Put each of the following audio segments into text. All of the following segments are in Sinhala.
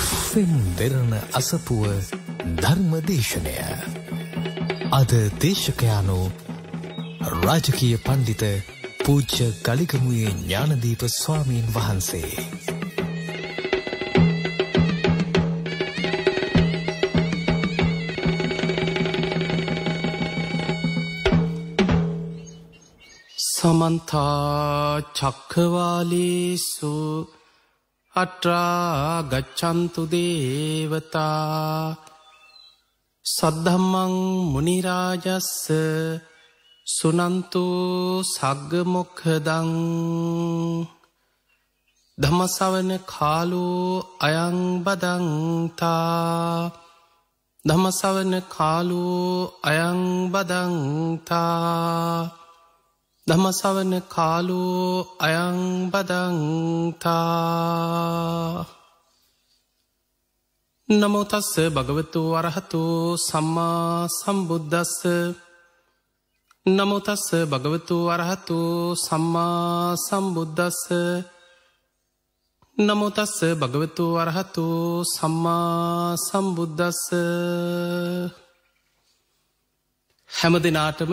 එෆෙන් දෙරණ අසපුුව ධර්මදේශනය අද දේශකයානු රාජකය පණ්ඩිත පූච්ච ගලිකමුයේ ඥානදීප ස්වාමීන් වහන්සේ. සමන්තා චක්කවාලේසු අට්‍රා ගච්චන්තු දේවතා සද්ධම්මං මනිරාජස්ස සුනන්තු සග්ගමොක්හදං ධමසවන කාලෝ අයංබදංතා ධමසවන කාලෝ අයංබදංතා දමසවන කාලෝ අයංබදංතා නමෝතස්ස භගවතු වරහතු සම්මා සම්බුද්ධස්ස නමෝතස්ස භගවතු වරහතු සම්මා සම්බුද්ධස්ස නමෝතස්ස භගවතු වරහතු සම්මා සම්බුද්ධස්ස හැම දෙනාටම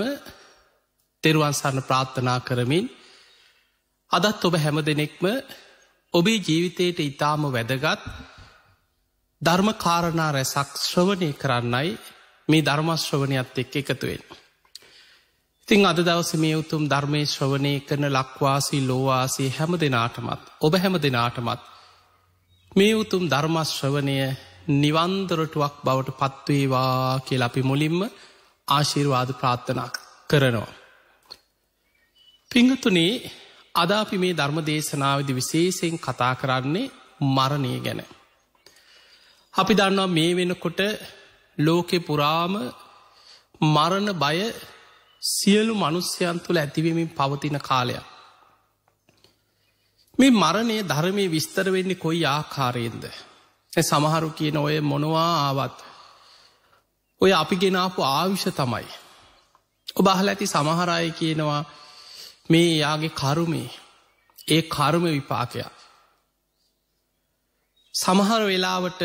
තෙරුවන්සරණ ප්‍රාත්ථනා කරමින් අදත් ඔබ හැම දෙනෙක්ම ඔබේ ජීවිතයට ඉතාම වැදගත් ධර්මකාරණා රැසක් ශ්‍රවණය කරන්නයි මේ ධර්මශ්‍රවණයත් එක් එකතුවෙන්. ඉතිං අද දවස මේ උතුම් ධර්මය ශ්‍රවණය කරන ලක්වාසී ලෝවාසේ හැම දෙනාටමත් ඔබ හැම දෙනාටමත් මේ උතුම් ධර්මශ්‍රවණය නිවන්දරටුවක් බවට පත්වේවා කියල අපි මුලින්ම ආශිර්වාද ප්‍රාත්ථනා කරනවා. පිංගතුනේ අද අපි මේ ධර්ම දේශනාවද විශේෂයෙන් කතා කරන්නේ මරණය ගැන. අපි දන්නවා මේ වෙනකොට ලෝකෙ පුරාම මරණ බය සියලු මනුස්්‍යයන් තුළ ඇතිවමින් පවතින කාලයක්. මේ මරණය ධර්මය විස්තර වෙන්නේ කොයි ආකාරයෙන්ද. සමහරු කියන ඔය මොනවා ආවත් ඔය අපි ගෙනාපු ආවිෂ තමයි. ඔබහල ඇති සමහරය කියනවා මේ යාගේ කරුමේ ඒ කර්ම විපාකයක්. සමහර වෙලාවට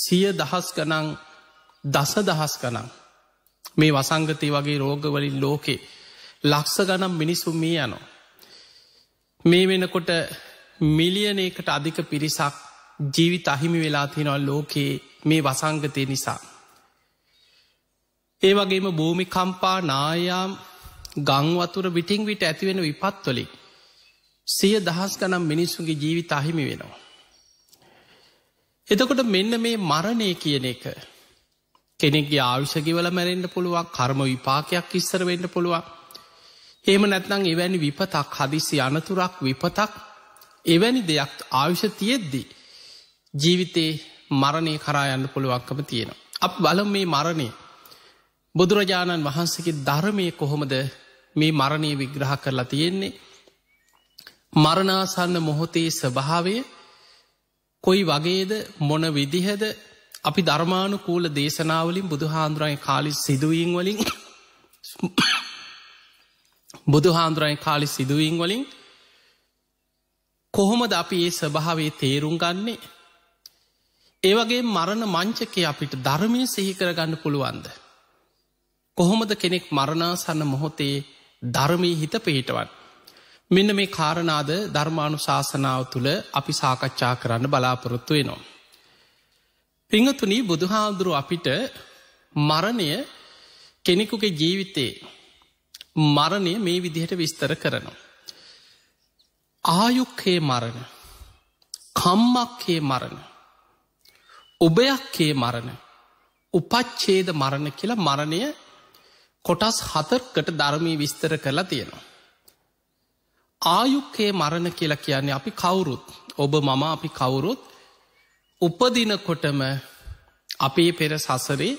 සිය දහස් ගනන් දස දහස් ගනන් මේ වසංගතය වගේ රෝගවලින් ලෝකේ ලක්ස ගනම් මිනිසුම් මේ යනෝ. මේ වෙනකොට මිලියනයකට අධික පිරිසක් ජීවිත අහිමි වෙලා තියෙනවා ලෝකයේ මේ වසංගතය නිසා. ඒ වගේම භූමිකම්පා නායාම් ගංවතුර විටිං විට ඇතිවෙන විපත්වලින් සිය දහස් ගනම් මිනිස්සුන්ගේ ජීවිත අහිමි වෙනවා. එතකොට මෙන්න මේ මරණය කියන එක කෙනෙක්ගේ ආවිෂගිවල මැරෙන්ට පුළුවන් කර්ම විපාකයක් ඉස්සර වෙන්ඩ පුළුවන් ඒම නැත්නම් එවැනි විපතක් හදිසි අනතුරක් විපතක් එවැනි දෙයක් ආවිෂ තියෙද්දී ජීවිතයේ මරණය කරායන්න පුළුවක්කම තියෙනවා. අප බලම් මේ මරණය බුදුරජාණන් වහන්සේගේ ධර්මය කොහොමද මේ මරණය විග්‍රහ කරලා තියෙන්නේ මරණාසන්න මොහොතේ ස්වභාවය කොයි වගේද මොන විදිහද අපි ධර්මානු කූල දේශනාවලින් බුදුහාන්දුරයි කාලි සිදුවීන් වලින් බුදුහාන්දුරයි කාලි සිදුවීන් වලින් කොහොමද අපි ඒ ස්වභාවේ තේරුම් ගන්නේ ඒවගේ මරණ මංචකය අපිට ධර්මය සිහිකරගන්න පුළුවන්ද. කොහොමද කෙනෙක් මරණාසන්න මොහොතේ ධර්මී හිත පිහිටවන්. මෙන්න මේ කාරණාද ධර්මාණු ශාසනාව තුළ අපි සාකච්ඡා කරන්න බලාපොරොත්තු වෙනවා. පිංහතුනී බුදුහාදුරු අපිට මරණය කෙනෙකුගේ ජීවිතේ මරණය මේ විදිහට විස්තර කරනවා. ආයුක්හේ මරණ කම්මක්හේ මරණ ඔබයක්හේ මරණ උපච්චේද මරණ කියලා මරණය කොටස් හතර්කට ධර්මී විස්තර කරලා තියෙනවා. ආයුක්කේ මරණ කියලා කියන්නේ අපි කවුරුත් ඔබ මම අපි කවුරුත් උපදිනකොටම අපේ පෙර සසරේ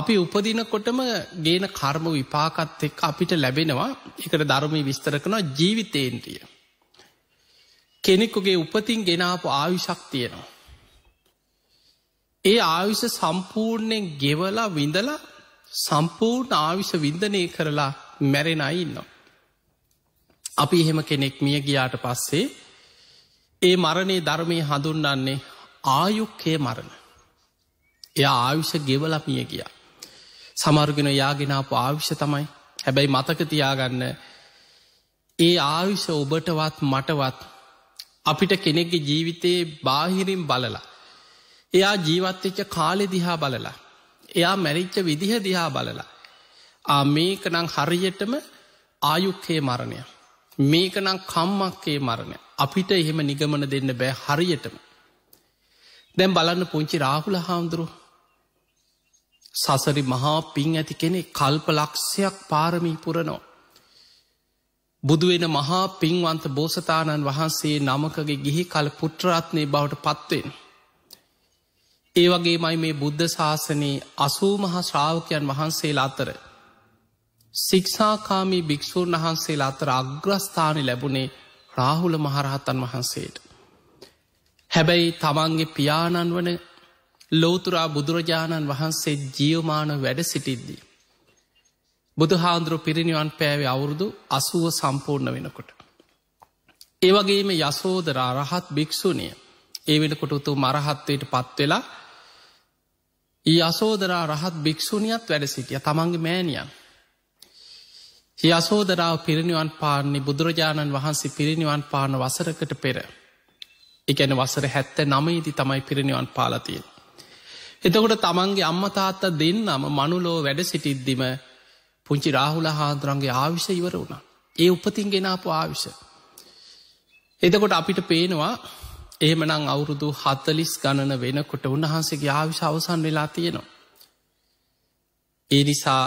අපි උපදිනකොටම ගේන කර්ම විපාකත් එක් අපිට ලැබෙනවා එකට ධර්මී විස්තර කනවා ජීවිතේන්ටිය. කෙනෙක්කුගේ උපතින් ගෙනාපු ආවිශක් තියෙනවා. ඒ ආයුෂ සම්පූර්ණයෙන් ගෙවලා විඳලා සම්පූර්ණ ආවිෂ වින්දනය කරලා මැරෙන අයින්නවා. අපි එහෙම කෙනෙක් මිය ගියාට පස්සේ ඒ මරණේ ධර්මය හඳුන්නන්නේ ආයුක්කය මරණ. එය ආවිෂ ගෙවල මිය ගියා. සමර්ගෙන යාගෙනාපු ආවිෂ තමයි හැබැයි මතක තියාගන්න ඒ ආවිෂ ඔබටවත් මටවත් අපිට කෙනෙක්ගේ ජීවිතයේ බාහිරින් බලලා. එයා ජීවත්වෙච්ච කාලෙ දිහා බලලා එයා මැරිච්ච විදිහ දිහා බලලා. ආ මේකනං හරියටම ආයුක්කයේ මරණය. මේකනං කම්මක්කේ මරණය. අපිට එහෙම නිගමන දෙන්න බෑ හරියටම. දැම් බලන්න පුංචි රාහුල හාමුදුරු සසරි මහා පින් ඇති කෙනෙ කල්ප ලක්ෂයක් පාරමී පුරනෝ. බුදුවෙන මහා පින්වන්ත බෝසතාණන් වහන්සේ නමකගේ ගිහි කල පුට්‍රාත්නය බවට පත්වෙන්. ඒ වගේමයි මේ බුද්ධ ශාසනයේ අසූමහා ශ්‍රාවකයන් වහන්සේලා අතර සික්ෂාකාමී භික්‍ෂූන් වහන්සේලා අතර අග්‍රස්ථානය ලැබුණේ රාහුල මහරහතන් වහන්සේට. හැබැයි තමන්ගේ පියාණන් වන ලෝතුරා බුදුරජාණන් වහන්සේ ජියවමාන වැඩ සිටිද්දී. බුදුහාන්දුරු පිරිනිවන් පෑවේ අවුරුදු අසුව සම්පූර්ණ වෙනකොට. ඒවගේම යසෝදරා රහත් භික්‍ෂුණය ඒ වෙනකොට උතු මරහත්වයට පත්වෙලා ඒ අසෝදරා රහත් භික්‍ෂුණියත් වැඩ සිටිය තමන්ගේ මෑනියන්. ඒ අසෝදරාව පිරිනිවන් පාන්නේ බුදුරජාණන් වහන්සේ පිරිනිවන් පාන වසරකට පෙර. එකැන වසර හැත්ත නමයිති තමයි පිරිනිවන් පාලතිය. එතකොට තමන්ගේ අම්මතාත්ත දෙන්නම මනුලෝ වැඩ සිටිද්දිම පුංචි රාහුල හාන්දුරන්ගේ ආවිෂ ඉවර වුණ. ඒ උපතින් ගෙනාපු ආවිෂ. එතකොට අපිට පේනවා එහෙමනං අවුරුදු හතලිස් ගණන වෙනකොට උන්වහන්සේගේ ආවිශ අවසන් වෙලා තියෙනවා. ඒ නිසා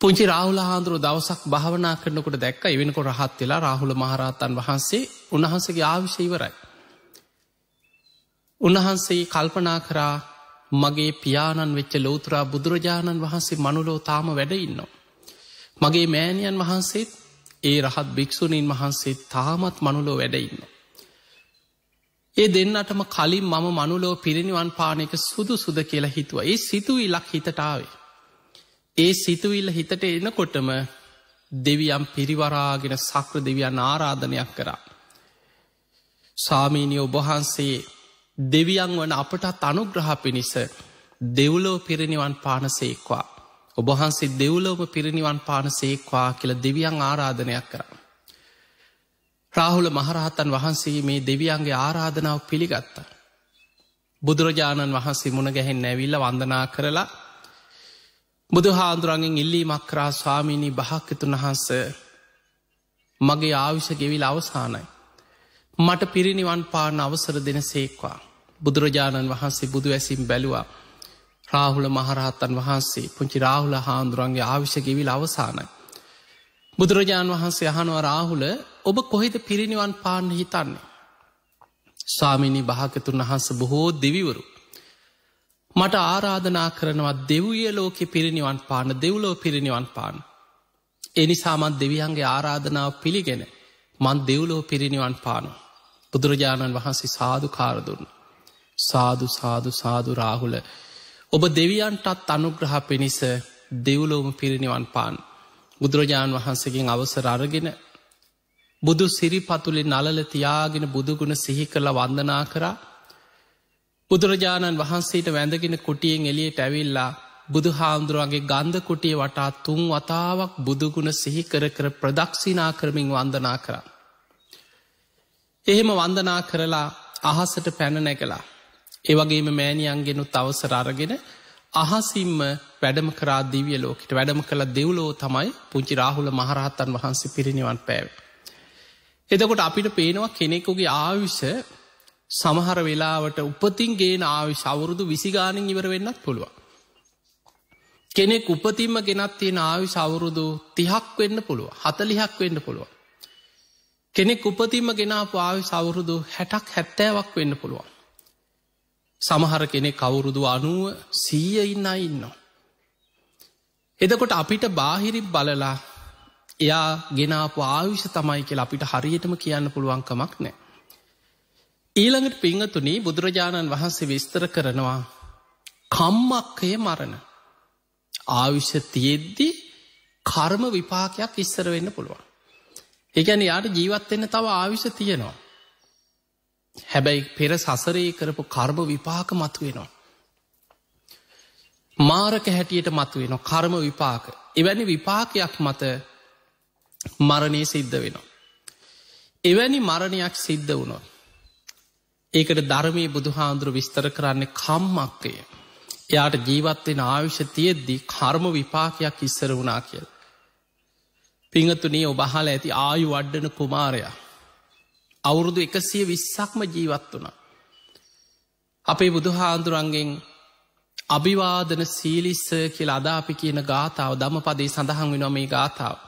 පුංචි රාහුල හාන්දුරු දවසක් භාවනා කරනකොට දැක්ක එවෙනකොට රහත් වෙලා රාහුල මහරහතන් වහන්සේ උන්වහන්සේගේ ආවිශීවරයි. උන්වහන්සේ කල්පනා කරා මගේ පියාණන් වෙච්ච ලෝතුරා බුදුරජාණන් වහන්සේ මනුලෝ තාම වැඩඉන්නවා. මගේ මෑණියන් වහන්සේත් ඒ රහත් භික්‍ෂුණීන් වහන්සේ තාමත් මනුලෝ වැඩඉන්නවා. ඒ දෙන්නටම කලින් මම මනුලෝ පිරිනිවන් පානක සුදු සුද කියලා හිතුව ඒ සිතුවිල්ලක් හිතටාවේ. ඒ සිතුවිල්ල හිතට එනකොටම දෙවියම් පිරිවරාගෙන සක්‍ර දෙවියන් ආරාධනයක් කරා. සාමීනය ඔබහන්සේ දෙවියන් වන අපටත් අනුග්‍රහ පිණිස දෙව්ලෝ පිරිනිවන් පානසේක්වා. ඔබහන්සේ දෙව්ලෝම පිරිනිවන් පානසේක්වා කියල දෙවියන් ආරාධනයක් කරා. රාහුල මහරහත්තන් වහන්සේ මේ දෙවියන්ගේ ආරාධනාව පිළිගත්තා. බුදුරජාණන් වහන්සේ මුණ ගැහෙන් නැවිල්ල වන්දනා කරලා බුදු හාන්දුරන්ගෙන් ඉල්ලී මක්රා ස්වාමීණී භාක්්‍යතුන් වහන්ස මගේ ආවිෂ ගෙවිල් අවසානයි. මට පිරිනිවන් පාන අවසර දෙන සේක්වා. බුදුරජාණන් වහන්සේ බුදු ඇසිම් බැලුවා රාහුල මහරහත්තන් වහන්සේ පුංචි රාහුල හාන්දුරන්ගේ ආවිෂ ගෙවිල් අවසානයි. බුදුරජාණන් වහන්සේ අහනුව රාහුල ඔබ කොහෙද පිරිනිවන් පාන්න හිතන්නේ. ස්වාමිණි භාකතුන් වහන්ස බොහෝ දෙවිවරු. මට ආරාධනා කරනවා දෙව්ිය ලෝකෙ පිරිනිවන් පාන දෙව්ලෝ පිරිනිවන් පාන්න. එනිසාමත් දෙවියන්ගේ ආරාධනාව පිළිගෙන මන් දෙව්ලෝ පිරිනිවන් පානු. බුදුරජාණන් වහන්සේ සාධු කාරදුන්න. සාදු සාදු සාදු රාහුල. ඔබ දෙවියන්ටත් අනුග්‍රහ පිණිස දෙව්ලෝම පිරිනිවන් පාන්. බුදුරජාණන් වහන්සකින් අවසර අරගෙන බුදු සිරිපතුලි නලල තියාගෙන බුදුගුණ සිහි කරලා වන්දනා කරා බුදුරජාණන් වහන්සේට වැඳගෙන කුටියෙන් එලියට ඇවිල්ලා බුදු හාමුදුරුවන්ගේ ගන්ධ කුටිය වටා තුන් වතාවක් බුදුගුණ සිහිකර කර ප්‍රදක්ෂිනා කරමින් වන්දනා කරා. එහෙම වන්දනා කරලා අහසට පැන නැගලා. ඒවගේම මෑණියන්ගෙනු තවසර අරගෙන අහසිම්ම වැඩම කරා දිවිය ලෝකට වැඩම කළ දෙව්ලෝ තමයි පුංචි රාහුල මහරහත්තන් වහන්සේ පිරිනිවන් පෑවේ. එදකොට අපිට පේනවා කෙනෙකුගේ ආවිෂ සමහර වෙලාවට උපතින් ගේන ආවි සවුරුදු විසිගානින් ඉවර වෙන්නත් පුළුවන්. කෙනෙක් උපතින්ම ගෙනත් තියෙන ආවි සවුරුදු තිහක් වෙන්න පුළුව හතලිහක් වෙන්න පුළුව. කෙනෙක් උපතින්ම ගෙනාපු ආවි සවුරුදු හැටක් හැත්තෑවක් වෙන්න පුළුවන්. සමහර කෙනෙ කවුරුදු අනුව සීය ඉන්න ඉන්නවා. එදකොට අපිට බාහිරි බලලා එයා ගෙනාපු ආයුෂ තමයි කියලා අපිට හරියටම කියන්න පුළුවන්කමක් නෑ. ඊළඟට පිංහතුනී බුදුරජාණන් වහන්සේ විස්තර කරනවා කම්මක්කය මරණ ආවිෂ තියෙද්දි කර්ම විපාකයක් ඉස්සර වෙන්න පුළුවන්. එකැන යාට ජීවත්වෙන්න තව ආවිෂ තියෙනවා. හැබැයි පෙර සසරේ කරපු කර්ම විපාක මතුවෙනවා. මාරක හැටියට මතුවෙන කර්ම විපාක එවැනි විපාකයක් මත මරණය සිද්ධ වෙනවා. එවැනි මරණයක් සිද්ධ වුණො. ඒකට ධර්මී බුදුහාන්දුරු විස්තර කරන්නේ කම්මක්කය. එයාට ජීවත්වෙන ආවිශ්‍ය තියෙද්දී කර්ම විපාකයක් ඉස්සර වුණා කියල. පිංහතුනේ ඔබහල ඇති ආයු වඩ්ඩන කුමාරයා. අවුරුදු එකසිය විස්සක්ම ජීවත් වුණා. අපේ බුදුහාන්දුරන්ගෙන් අභිවාදන සීලිස්ස කියල අදාපි කියන ගාථාව දමපදේ සඳහන් වෙනවා මේ ගාථාව.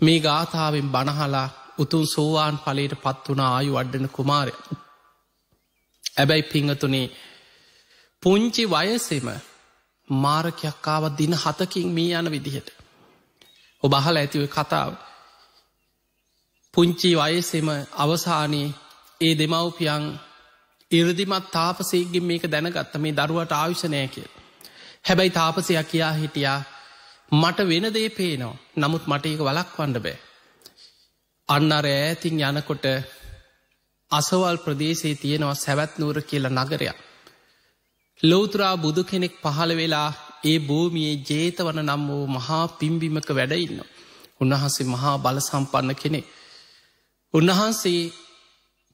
මේ ගාථාවෙන් බණහලා උතුන් සෝවාන් පලට පත්වන ආයු අඩ්ඩන කුමාරය. ඇබැයි පිංහතුනේ පුංචි වයසෙම මාරකයක්කාව දින හතකින් මේ යන විදිහට. ඔබහල ඇතිව කතාව. පුංචි වයසෙම අවසානයේ ඒ දෙමව්පියන් ඉරදිමත් තාපසේගෙන් මේක දැනගත්ත මේ දරුවට ආවිශනය කිය. හැබැයි තාපසයක් කියා හිටියා මට වෙන දේ පේනවා. නමුත් මට ඒක වලක්වන්න බෑ. අන්න අර ඈතින් යනකොට අසවල් ප්‍රදේශයේ තියෙනවා සැවැත්නූර කියලා නගරයක්. ලෝතුරා බුදු කෙනෙක් පහළ වෙලා ඒ භූමියයේ ජේතවන නම් වූ මහා පිම්බිමක වැඩඉන්න. උන්වහන්සේ මහා බලසම්පන්න කෙනෙක්. උන්වහන්සේ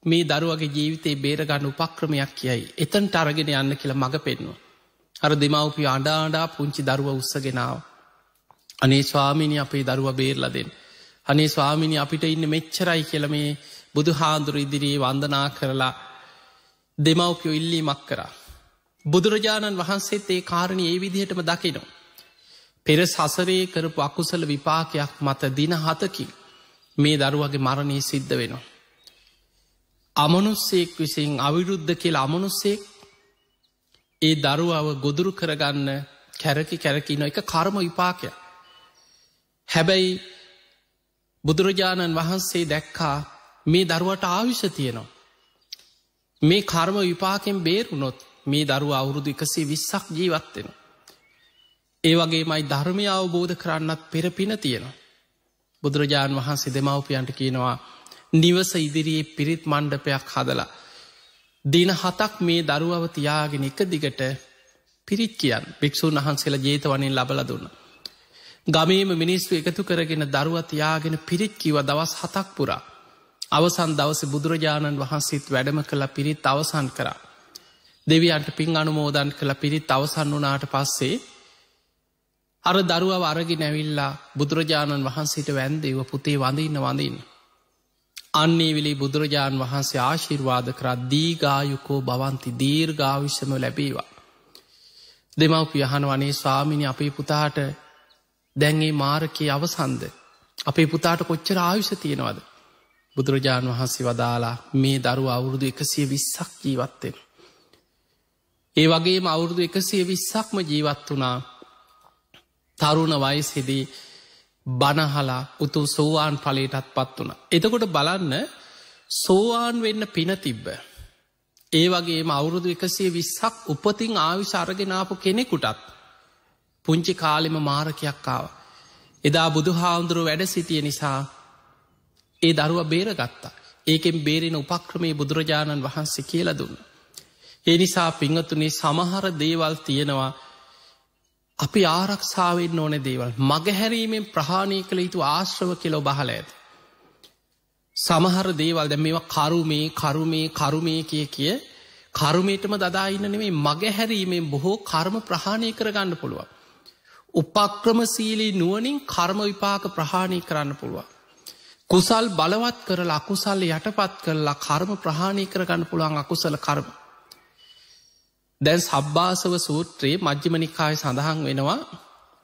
මේ දරුවගේ ජීවිතේ බේරගන්න උපක්‍රමයක් කියයි. එතන් ටරගෙන යන්න කියලා මඟ පෙන්වා. අර දෙමවපිය අඩාඩා පුංචි දරුව උත්සගෙනාව. අනේ ස්වාමිනි අපේ දරුව බේරලා දෙෙන්. අනේ ස්වාමිනි අපිට ඉන්න මෙච්චරයි කියල මේ බුදු හාන්දුර ඉදිරියේ වන්දනා කරලා දෙමවපියෝ ඉල්ලී මක් කරා. බුදුරජාණන් වහන්සේත් ඒ කාරණය ඒ විදිහටම දකිනවා. පෙර සසරේ කරපු අකුසල විපාකයක් මත දින හතකින් මේ දරුවගේ මරණී සිද්ධ වෙනවා. අමනුස්සෙක් විසින් අවිරුද්ධ කියල අමනුස්සෙක් ඒ දරුවාව ගොදුරු කරගන්න කැරකි කැරකින එක කර්ම විපාකයක්. හැබැයි බුදුරජාණන් වහන්සේ දැක්කා මේ දරුවට ආවිෂ තියෙනවා. මේ කර්ම විපාකෙන් බේරුණොත් මේ දරුව අවුරුදු එකසේ විස්සක් ජීවත්වෙන. ඒ වගේ මයි ධර්මය අවබෝධ කරන්නත් පෙරපින තියෙනවා. බුදුරජාණන් වහන්සේ දෙමවපියන්ට කියනවා නිවස ඉදිරියේ පිරිත් මණ්ඩපයක් හදලා. දින හතක් මේ දරුවව තියාගෙන එක දිගට පිරිත් කියන් භික්‍ෂූන් වහන්සේලා ජේතවනින් ලබල දුන්නා. ගමේම මිනිස්සු එකතු කරගෙන දරුවතියාගෙන පිරිත්කිව දවස් හතක් පුරා. අවසන් දවස බුදුරජාණන් වහන්සේත් වැඩම කළ පිරිත් අවසන් කරා. දෙවියන්ට පින් අනුමෝදන් කළ පිරිත් අවසන් වනාට පස්සේ. අර දරුව අරගි නැවිල්ලා බුදුරජාණන් වහන්සේට වැන්දේව පුතේ වඳන්න වඳන්න. අන්නේ විලි බුදුරජාණන් වහන්සේ ආශිර්වාද කරත් දීගායුකෝ බවන්ති දීර්ගාවිශ්‍යම ලැබේවා. දෙමව්පියහන වනේ ස්වාමිනි අපේ පුතාට දැන් ඒ මාරකයේ අවසන්ද. අපේ පුතාට කොච්චර ආයුෂ තියෙනවද. බුදුරජාණන් වහන්සේ වදාලා මේ දරු අවුරුදු එකසිය විස්සක් ජීවත්වෙන. ඒ වගේම අවුරුදු එකසිය විස්සක්ම ජීවත් වනා තරුණ වයසිදී බනහලා උතුම් සෝවාන් පලේටත් පත් වුණ. එතකොට බලන්න සෝවාන් වෙන්න පින තිබ්බ. ඒ වගේම අවුරුදු එකසිය විස්සක් උපතින් ආවිශ අරගෙනාපු කෙනෙකුටත් පුංචි කාලෙම මාරකයක් ආව. එදා බුදු හාමුදුරුව වැඩ සිටිය නිසා ඒ දරුව බේරගත්තා. ඒකෙන් බේරෙන උපක්‍රමේ බුදුරජාණන් වහන්සේ කියලා දුන්න. ඒ නිසා පිංහතුනේ සමහර දේවල් තියෙනවා අපි ආරක්ෂාවෙන් ඕන දේවල් මගහැරීමෙන් ප්‍රහාණය කළ යුතු ආශ්‍රව කෙලෝ බහල ඇත. සමහර දේවල් දැ මේවා කරුමේ කරුමේ කරුමය කිය කිය කරුමේටම දදාඉන්න නෙවේ මගහැරීමෙන් බොහෝ කර්ම ප්‍රහාණය කරගන්න පුළුවන්. උපක්‍රමසීලී නුවනින් කර්ම විපාක ප්‍රහාණය කරන්න පුළුවන්. කුසල් බලවත් කරලා අකුසල්ල යටපත් කරලා කර්ම ප්‍රහාණය කරගන්න පුළුවන් අකුසල කර්ම. දැන් සබ්භාසව සූත්‍රයේ මජ්්‍යමනිකාය සඳහන් වෙනවා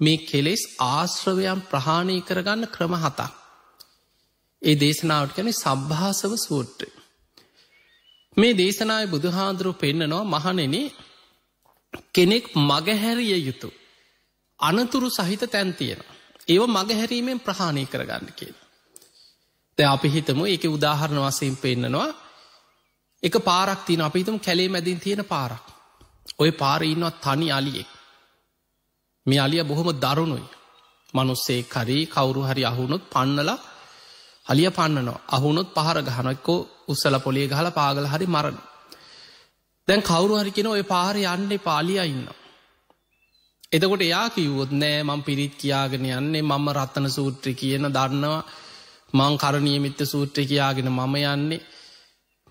මේ කෙලෙස් ආශ්‍රවයන් ප්‍රහාණය කරගන්න ක්‍රම හතා. ඒ දේශනාවට කැන සබ්භාසව සූට්‍රය. මේ දේශනාය බුදුහාන්දුරුව පෙන්න්නනවා මහනෙන කෙනෙක් මගහැරිය යුතුයි. අනතුරු සහිත තැන්තියෙන. ඒව මගහැරීමෙන් ප්‍රහාණය කරගන්න කියෙන. තැ අපි හිතම එක උදාහරණ වසයෙන් පෙන්න්නනවා එක පාරක් තින අපිහිතම කැලේ මැදින් තියෙන පාරක්. ඔය පාරීන්නවත් තනි අලියෙක්. මේ අලිය බොහොම දරුණුයි. මනුස්සේ කරී කවුරු හරි අහුනොත් පන්නල අලිය පන්නනවා අහුනොත් පහර ගහනක්කෝ උත්සල පොලිය ගහල පාගල හරි මරණ. දැන් කවරු හරිකෙන ඔය පාර යන්නේ පාලිය ඉන්නවා. එතකොට එයා කිව්වොත් නෑ මං පිරිත් කියාගෙන යන්නේ මම රත්තන සූත්‍ර කියන දන්නවා මං කරණියමිත්ත සූත්‍ර කියාගෙන මම යන්නේ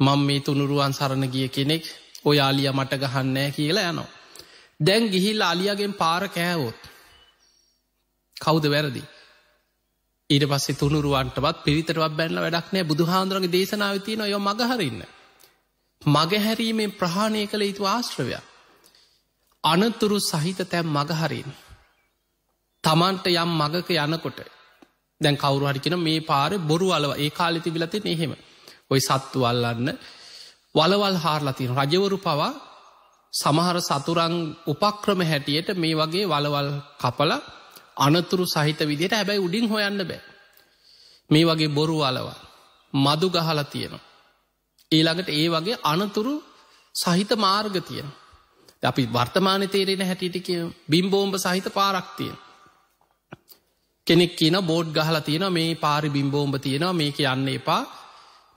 මං මේ තුනුරුවන් සරණ ගිය කෙනෙක් ඔය අලිය මට ගහන්නෑ කියලා යනවා. දැන් ගිහිල් අලියගෙන් පාර කෑවොත්. කෞද වැරදි. ඊට පස්සේ තුනුරුවන්ටවත් පිරිතරවක් බැන්න වැඩක් නෑ බුදුහාන්දුරගේ දේශනාව තියන යො මගහරන්න. මගහැරීමෙන් ප්‍රහාණය කළ යුතු ආශ්‍රවයක්. අනතුරු සහිත තැම් මගහරින්. තමන්ට යම් මගක යනකොට දැන් කවරුහරිකෙන මේ පාර බොරු අලව ඒ කාලිති විලති නෙහෙම ඔයි සත්තු වල්ලන්න වලවල් හාරලතින් රජවරු පවා සමහර සතුරං උපක්‍රම හැටියට මේ වගේ වලවල් කපල අනතුරු සහිත විදියට හැබැයි උඩින් හොයන්න බෑ මේ වගේ බොරු අලවා මදු ගහල තියෙනවා ඊළඟට ඒ වගේ අනතුරු සහිත මාර්ග තියෙනවා අපි වර්තමාන තේරෙන හැටිට කිය බිම්බෝම්බ සහිත පාරක්තිය. කෙනෙක් කියන බෝඩ් ගහලා තියෙන මේ පාරි බිම්බෝම්බ තියෙනවා මේක යන්න එපා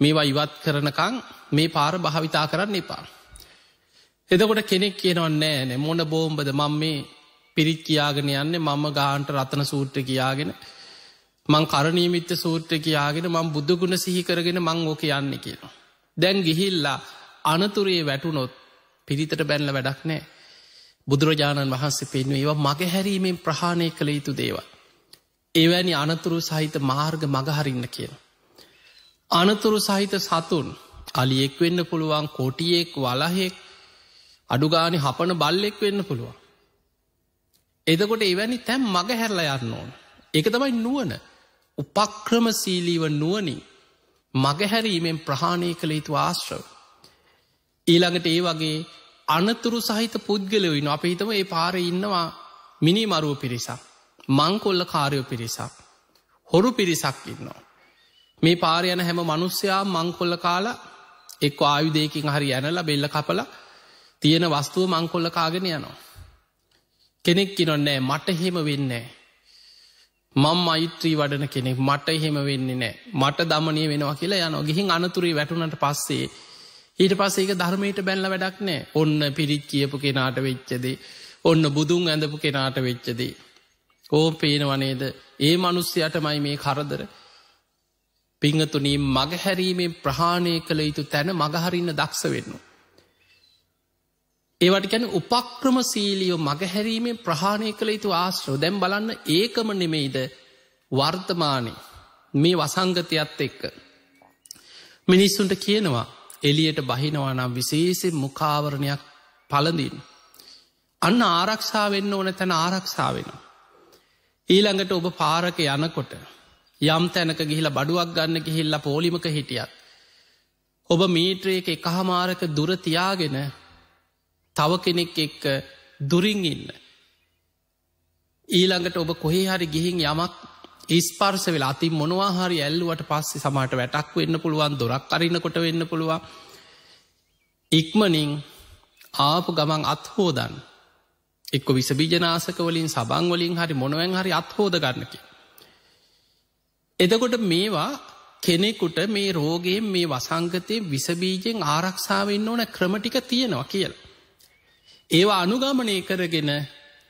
මේවා ඉවත් කරනකං මේ පාර භාවිතා කරන්න එපා. එදකොට කෙනෙක් කියනව නෑ නෑ මොන බෝම්බද මං මේ පිරිත් කියාගෙන යන්න මම ගාන්ට රතන සූට්‍ර කියාගෙන මං කරණීමිත්‍ය සූට්‍ර කියාගෙන මං බුද්ධගුණ සිහිකරගෙන මං ඕක යන්න කියලා. දැන් ගිහිල්ලා අනතුරේ වැටුනොත් පිරිතට බැන්ල වැඩක් නෑ. බුදුරජාණන් වහන්සේ පෙන්ව ඒවා මගහැරීමෙන් ප්‍රහාණය කළ යුතු දේවල්. එවැනි අනතුරු සහිත මාර්ග මගහරින්න කියන. අනතුරු සහිත සතුන් අලියෙක් වෙන්න පුළුවන් කොටියෙක් වලහෙක් අඩුගානි හපන බල්ලෙක් වෙන්න පුළුවන්. එදකොට එවැනි තැම් මග හැරලා යන්න ඕන. එක තමයි නුවන උපක්‍රම සීලීව නුවනින් මගහැරීමෙන් ප්‍රහාණය කළ යුතු ආශ්‍රව. ඊළඟට ඒ වගේ අනතුරු සහිත පුද්ගලවෙන්න අප හිතම ඒ පාර ඉන්නවා මිනිමරුව පිරිසක්. මංකොල්ල කාරයෝ පිරිසක්. හොරු පිරිසක් ඉන්නවා. මේ පාරයන හැම මනුස්්‍යයා මංකොල්ල කාල එක් ආයුදයකින් හරි ඇනල බෙල්ල කපල තියෙන වස්තුව මංකොල්ල කාගෙන යනවා. කෙනෙක් කිනොන්නෑ මට හෙම වෙන්නේ. මං අයිත්‍රී වඩන කෙනෙක් මට එහෙම වෙන්නේ නෑ මට දමනය වෙනවා කියලා යනවා ගිහින් අනතුරේ වැටුනට පස්සේ ඊට පස්සේක ධර්මයට බැල්ල වැඩක් නෑ ඔන්න පිරිත් කියපු කෙනාට වෙච්චදේ ඔන්න බුදුන් ඇඳපු කෙනාට වෙච්චදේ. ඕ පේනවනේද ඒ මනුස්්‍යයටමයි මේ කරදර. පිංහතුනී මගහැරීමේ ප්‍රහාණය කළ යුතු තැන මගහරින්න දක්ෂ වෙන්නවා. ඒවට ගැන උපක්‍රම සීලියෝ මගහැරීමේ ප්‍රහාණය කළ යුතු ආශ්‍රෝ දැම් බලන්න ඒකම නෙමෙයිද වර්තමානය මේ වසංගතයත් එක්ක. මිනිස්සුන්ට කියනවා එලියට බහිනවා නම් විශේසි මුකාවරණයක් පලඳින්. අන්න ආරක්ෂාවෙන්න ඕන තැන ආරක්ෂාවෙන. ඊළඟට ඔබ පාරක යනකොට යම් තැනක ගිහිලා බඩුවක් ගන්න ගිහිල්ලා පෝලිමක හිටියත්. ඔබ මීට්‍රයක එකහමාරක දුරතියාගෙන තව කෙනෙක් එක්ක දුරින් ඉන්න. ඊළඟට ඔබ කොහේ හරි ගිහින් යමක් ස්පර්ශ වෙලා අති මොනවාහරි ඇල්ලුවට පස්සේ සමට වැටක් වෙන්න පුළුවන් දොරක් අරිනකොට වෙන්න පුළුවන් ඉක්මනින් ආපු ගමන් අත්හෝදන් එක්ක විසබීජනාසකවලින් සබංවලින් හරි මොනුවෙන් හරි අත්හෝද ගන්නකි. එදකොට මේවා කෙනෙකුට මේ රෝගයෙන් මේ වසංගතය විසබීජෙන් ආරක්ෂාවෙන්න ඕන ක්‍රමටික තියෙනවා කියල. ඒවා අනුගමනය කරගෙන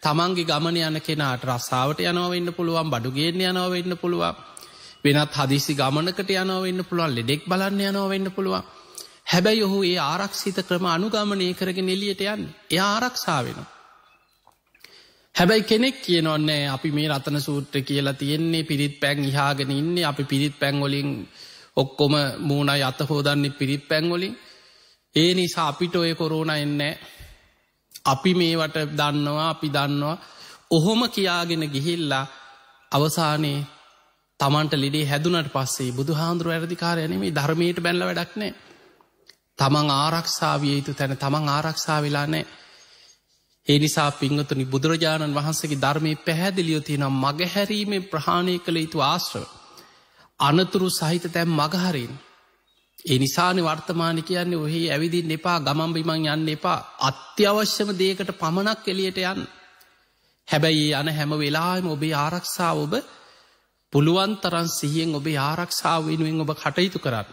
තමන්ගේ ගමන යන කෙනාට රස්සාාවට යනවෙන්න පුළුවන් බඩුගේන්න යනවෙන්න පුළුවන් වෙනත් හදිසි ගමනකට යනවෙන්න පුළුවන් ලෙඩෙක් බලන්න යනවෙන්න පුළුවන් හැබැයි ඔහු ඒ ආරක්ෂිත ක්‍රම අනුගමනය කරගෙන එලියට යන්න ඒ ආරක්ෂා වෙන හැබැයි කෙනෙක් කියනොන්නේ අපි මේ රතන සූත්‍ර කියලා තියෙන්නේ පිරිත් පැන් ඉහාගෙන ඉන්නේ අපි පිරිත් පැංගොලින් ඔක්කොම මූුණ අත හෝදන්නේ පිරිත් පැංගොලින් ඒ නිසා අපිට ඔය කොරුණ එන්නෑ අපි මේවට දන්නවා අපි දන්නවා ඔහොම කියාගෙන ගිහිල්ලා අවසානයේ තමන්ට ලෙඩේ හැදුනට පස්සේ බුදු හාන්දුරුව ඇරදිකාරයන මේ ධර්මයට බැල්ල වැඩක් නෑ. තමන් ආරක්ෂාවිය යුතු තැන තමන් ආරක්ෂා වෙලා නෑ. ඒ නිසා පින්වතුනි බුදුරජාණන් වහන්සගේ ධර්මය පැහැදිලියෝ තියෙනම් මගහැරීමේ ප්‍රහාණය කළ යුතු ආශ්‍රව. අනතුරු සහිත තැම් මගහරින් ඒ නිසාන වර්තමාන කියන්නේ ඔහේ ඇවිදින් එපා ගමම්බිමං යන්න එපා අත්‍යවශ්‍යම දේකට පමණක් එලියට යන්න. හැබැයි යන හැම වෙලාම ඔබේ ආරක්ෂාව ඔබ පුළුවන් තරන් සිහියෙන් ඔබේ ආරක්ෂාව වෙනුවෙන් ඔබ කටයුතු කරන්න.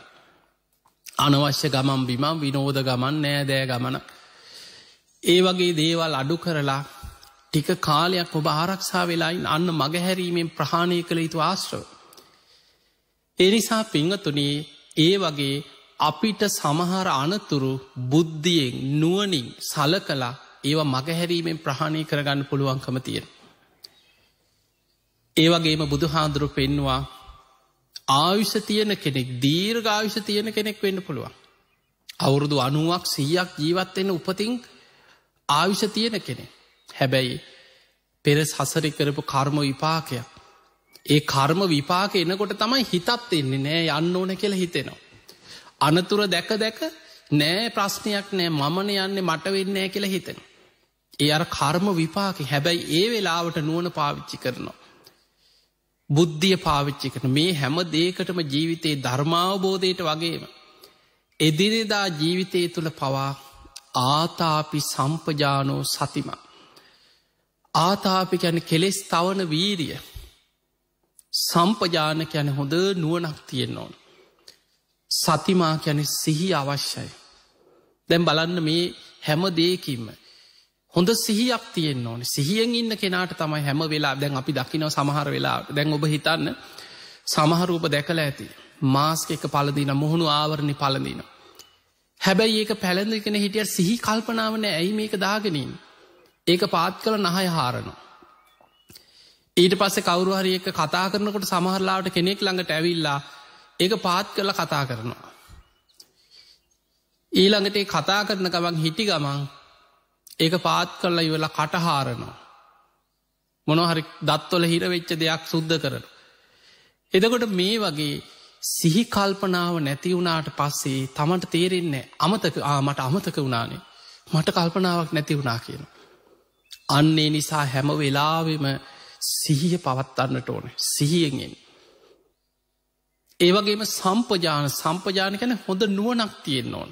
අනවශ්‍ය ගමම් බිමම් විනෝද ගමන් නෑදෑ ගමන. ඒ වගේ දේවල් අඩු කරලා ටික කාලයක් ඔබ ආරක්ෂා වෙලායින් අන්න මගහැරීමෙන් ප්‍රහාණය කළ යුතු ආශ්‍රව. එනිසා පිංහතුනේ ඒ වගේ අපිට සමහර අනතුරු බුද්ධියෙන් නුවනින් සලකලා ඒවා මගහැරීමෙන් ප්‍රහණය කරගන්න පුළුවන්කම තියෙන. ඒවගේම බුදුහාන්දුරු පෙන්වා ආවිෂ තියෙන කෙනෙක් දීර්ඝ ආවිෂ තියෙන කෙනෙක් වෙන්න පුළුවන්. අවුරුදු අනුවක් සීයක් ජීවත්වෙන උපතින් ආවිෂ තියෙන කෙනෙ. හැබැයි පෙර සසරි කරපු කර්ම විපාකයක් ඒ කර්ම විපාක එනකොට තමයි හිතත් එන්නේ නෑ යන්න ඕන කියලා හිතෙනවා. අනතුර දැක දැක නෑ ප්‍රශ්නයක් නෑ මමන යන්න මට වෙන්නෑ කියලා හිතෙන. ඒ අර කර්ම විපාක හැබැයි ඒ වෙලාවට නුවන පාවිච්චි කරනවා. බුද්ධිය පාවිච්චි කරන මේ හැම දේකටම ජීවිතයේ ධර්මාවබෝධයට වගේම. එදිනෙදා ජීවිතය තුළ පවා ආතාපි සම්පජානෝ සතිම. ආතාපි ගැන කෙලෙස් තවන වීරිය සම්පජාන යන හොඳ නුවනක් තියෙන්න ඕන. සතිමා යන සිහි අවශ්‍යයි. දැම් බලන්න මේ හැම දේකින්ම. හොඳ සිහියක් තියෙන් ඕන සිහියෙන් ඉන්න කෙනාට තමයි හැම වෙලා දැන් අපි දකිනව සමහර වෙලා දැන් ඔබ හිතන්න සමහරූප දැකල ඇති. මාස්ක එක පලදින මුහුණු ආවරණ පලදින. හැබැයි ඒක පැළඳ කෙන හිටිය සිහි කල්පනාවන ඇයි මේක දාගෙනින්. ඒක පාත් කළ නහය හාරනවා. ඊට පස්ස කවරු හරි එක කතා කරනකොට සමහරලාට කෙනෙක් ළඟට ඇවිල්ලා ඒ පාත් කරල කතා කරනවා. ඊළඟට කතා කරන ගමන් හිටි ගමන් ඒක පාත් කරලා ඉවෙලා කටහාරනවා. මොනොහරි දත්වොල හිරවෙච්ච දෙයක් සුද්ධ කරන. එදකොට මේ වගේ සිහිකල්පනාව නැතිවුණට පස්සේ තමට තේරෙන්නේ අමතක ආමට අමතක වුණානේ මට කල්පනාවක් නැති වුණා කියන. අන්නේ නිසා හැම වෙලාවෙම සිහිය පවත්වන්නට ඕන සිහියෙන්. ඒවගේම සම්පජාන සම්පජාන කැන හොඳ නුවනක් තියෙන් ඕන.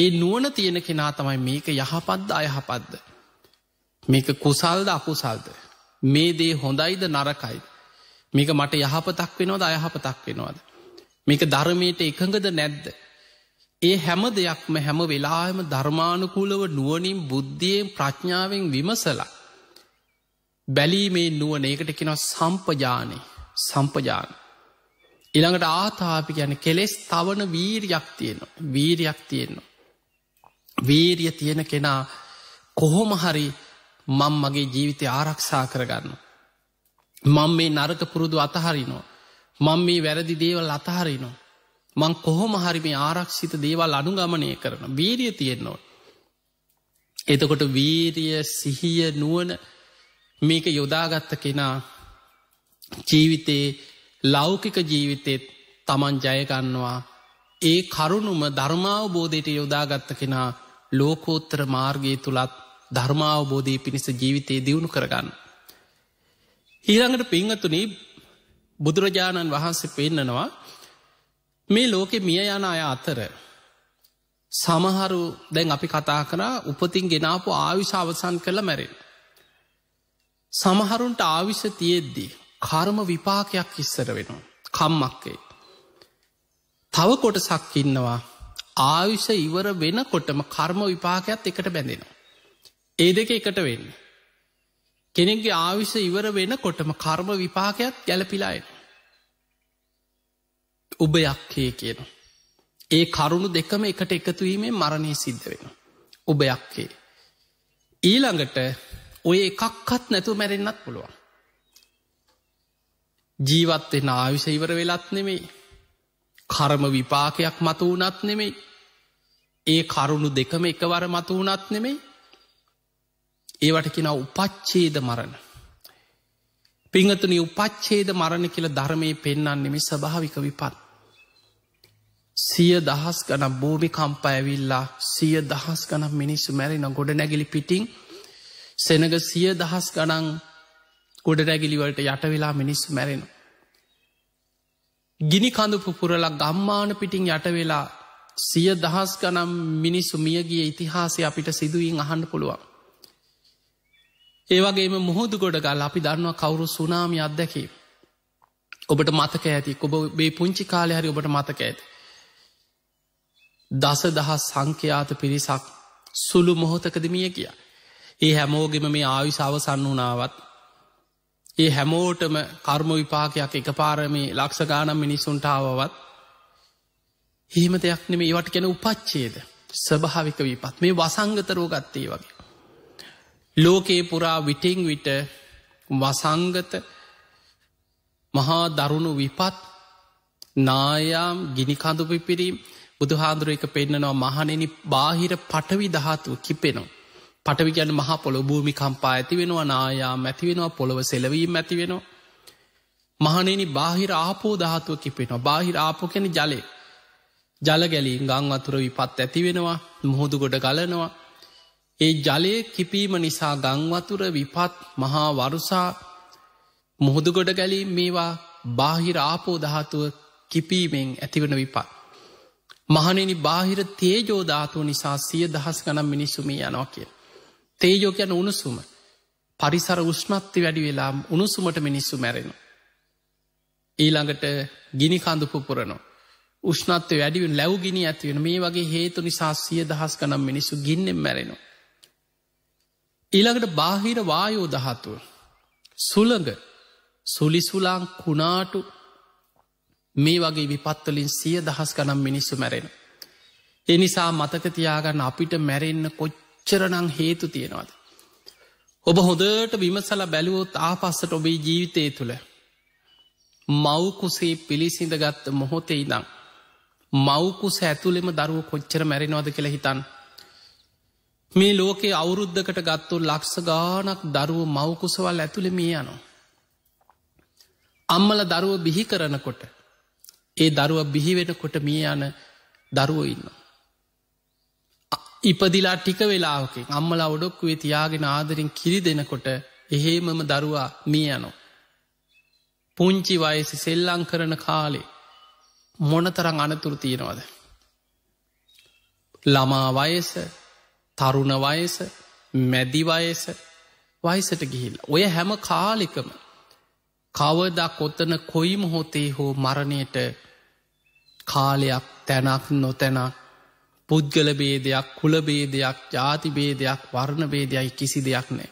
ඒ නුවන තියෙන කෙනා තමයි මේක යහපද්ද අයහපද්ද. මේක කුසල්ද අකුසල්ද. මේ දේ හොඳයිද නරකයිද. මේක මට යහපතක් වෙනවද අයහපතක් වෙනවාද. මේක ධර්මයට එකඟද නැද්ද. ඒ හැම දෙයක්ම හැම වෙලාම ධර්මානුකූලව නුවනින් බුද්ධියෙන් ප්‍රඥාවෙන් විමසලා බැලීමේ නුවන ඒකට කෙනව සම්පජානය සම්පජාන. ඉළඟට ආතාපි ගැන කෙලෙස් තවන වීරයක් තියෙනවා වීරයක් තියෙනවා. වීරිය තියෙන කෙනා කොහොම හරි මං මගේ ජීවිතය ආරක්ෂා කරගන්න. මං මේ නරක පුරුදු අතහරිනවා. මං මේ වැරදි දේවල් අතහරිනවා. මං කොහොම හරි මේ ආරක්ෂිත දේවල් අනුගමනය කරන වීරිය තියෙන්නවා. එතකොට වීරිය සිහිය නුවන මේක යොදාගත්ත කෙනා ජීවිතයේ ලෞකික ජීවිතෙත් තමන් ජයගන්නවා ඒ කරුණුම ධර්මාවබෝධයට යොදාගත්ත කෙනා ලෝකෝත්තර මාර්ගය තුළත් ධර්මාවබෝධය පිණිස ජීවිතයේ දියුණු කරගන්න. ඊළඟට පිංහතුනි බුදුරජාණන් වහන්සේ පෙන්නනවා මේ ලෝකෙ මිය යන අය අතර සමහරු දැන් අපි කතා කරා උපතින් ගෙනාපු ආවිශාවසන් කරලා මැරෙන්. සමහරුන්ට ආවිෂ තියෙද්දී කර්ම විපාකයක් ඉස්සර වෙනවා. කම්මක්කේ. තව කොටසක් ඉන්නවා ආවිෂ ඉවර වෙන කොටම කර්ම විපාකයක් එකට බැඳෙනවා. ඒ දෙක එකට වෙන්න. කෙනෙක්ගේ ආවිෂ ඉවර වෙන කොටම කර්ම විපාකයක් ගැලපිලායි. ඔබ යක්හේ කියනවා. ඒ කරුණු දෙකම එකට එකතුවීමේ මරණය සිද්ධ වෙන. ඔබ යක්කේ. ඊළඟට ඔය එකක්කත් නැතු මැරෙන්න්නත් පුළුවන්. ජීවත්වෙන ආවිෂයිවර වෙලත් නෙමෙයි. කරම විපාකයක් මතු වනත් නෙමෙයි. ඒ කරුණු දෙකම එකවර මතු වනත් නෙමෙයි. ඒවට කෙන උපච්චේද මරණ. පිංහතුනි උපච්චේද මරණ කියල ධර්මය පෙන්න්නන්නෙමි ස්භාවික විපත්. සිය දහස් ගන භූමි කම්පයවිල්ලා සිය දහස් ගන මිනිස්සු මැරෙන ගොඩ නැගිලි පිටිං සෙනග සිය දහස් ගනන් ගොඩ රැගිලිවලට යට වෙලා මිනිස් මැරෙන. ගිනි කඳුපු පුරල ගම්මාන පිටින් යට වෙලා සිය දහස් ගනම් මිනිස්සු මියගිය ඉතිහාසය අපිට සිදුවීන් අහන්න පුළුවන්. ඒවගේම මුහුදු ගොඩ ගල් අපි දන්නවා කවුරු සුනාමි අත්දැකේ. ඔබට මතක ඇති ඔබ බේ පුංචි කාලය හරි ඔබට මතක ඇති. දස දහස් සංඛ්‍යාත පිරිසක් සුළු මොහොතකද මිය කියා. ඒ හැමෝගෙම මේ ආයුස අවසන්න වනාවත් ඒ හැමෝටම කර්ම විපාකයක් එක පාරමේ ලක්ෂගානම් මිනිස්සුන්ටාවවත් හෙම දෙයක් නෙම ඒවට කෙන උපච්චේද ස්භාවික විපත් මේ වසංගතරෝ ගත්තේ වගේ. ලෝකයේ පුරා විටිං විට වසංගත මහා දරුණු විපත් නායාම් ගිනිකඳු පිපිරීම් බුදුහාන්දුරුව එක පෙන්න්නනවා මහනෙනි බාහිර පටවි දහතුව කිපෙනවා. පටවි ගැන මහ පොළො භූමි කම්පා ඇති වෙනවා නායාම ඇති වෙනවා පොළොව සෙලවීම ඇති වෙනවා. මහනෙනි බාහිර ආපෝ දහතුව කිපෙනවා බාහිර ආපෝ කැන ජලය ජලගැලී ගං අතුර විපත් ඇති වෙනවා මුහුදු ගොඩ ගලනවා. ඒ ජලය කිපීම නිසා ගංවතුර විපත් මහා වරුසා මුහුදුගොඩ ගැලීම් මේවා බාහිර ආපෝධාතුව කිපීමෙන් ඇතිවන විපත්. මහනෙනි බාහිර තේජෝධාතුව නිසා සිය දහස් ගනම් මිනිස්සුමී යනවා කිය. තේයෝ ගැන උණුසුම පරිසර උෂ්ණත්ති වැඩි වෙලා උණුසුමට මිනිස්සු මැරෙන. ඊළඟට ගිනි කඳුපු පුරනවා. උෂ්නත්ව වැඩිවෙන් ලැව් ගිනි ඇතිවෙන මේ වගේ හේතු නිසා සිය දහස් කනම් මිනිස්සු ගින්නෙන් මැරෙනවා. ඊළඟට බාහිර වායෝ දහතුව සුළඟ සුලිසුලාං කුණාටු මේ වගේ විපත්වලින් සිය දහස් ගනම් මිනිස්සු මැරෙන. එනිසා මතකතියාගන්න අපිට මැරෙන්න කොච්ච කොච්චරනං හේතු තියෙනවාද. ඔබ හොදට විමසල බැලුවොත් ආපස්සට ඔබේ ජීවිතය තුළ. මවකුසේ පිළිසිඳගත්ත මොහොතේ ඉදං. මවකුස ඇතුළෙම දරුව කොච්චර මැරෙනවාද කියලා හිතන්. මේ ලෝකේ අවුරුද්ධකට ගත්තු ලක්ෂ ගානක් දරුව මවකුසවල් ඇතුළෙ මේ යනවා. අම්මල දරුව බිහි කරනකොට ඒ දරුව බිහිවෙනකොට මිය යන දරුවෝ ඉන්නවා. ඉපදිලා ටික වෙලාහොකෙන් අම්මල ඔඩොක්කුවේ තියාගෙන ආදරින් කිරි දෙනකොට එහෙමම දරුවා මිය යනෝ. පුංචි වයසි සෙල්ලං කරන කාලේ මොනතරං අනතුර තියෙනවද. ළමා වයස තරුණ වයස මැදිවයස වයිසට ගිහිල්. ඔය හැම කාලෙකම කවදා කොත්තන කොයිම හොතේ හෝ මරණයට කාලයක් තැනක් නොතැනක් පුද්ගලබේදයක් කුලබේදයක් ජාතිබේදයක් වර්ණබේදයයි කිසි දෙයක් නෑ.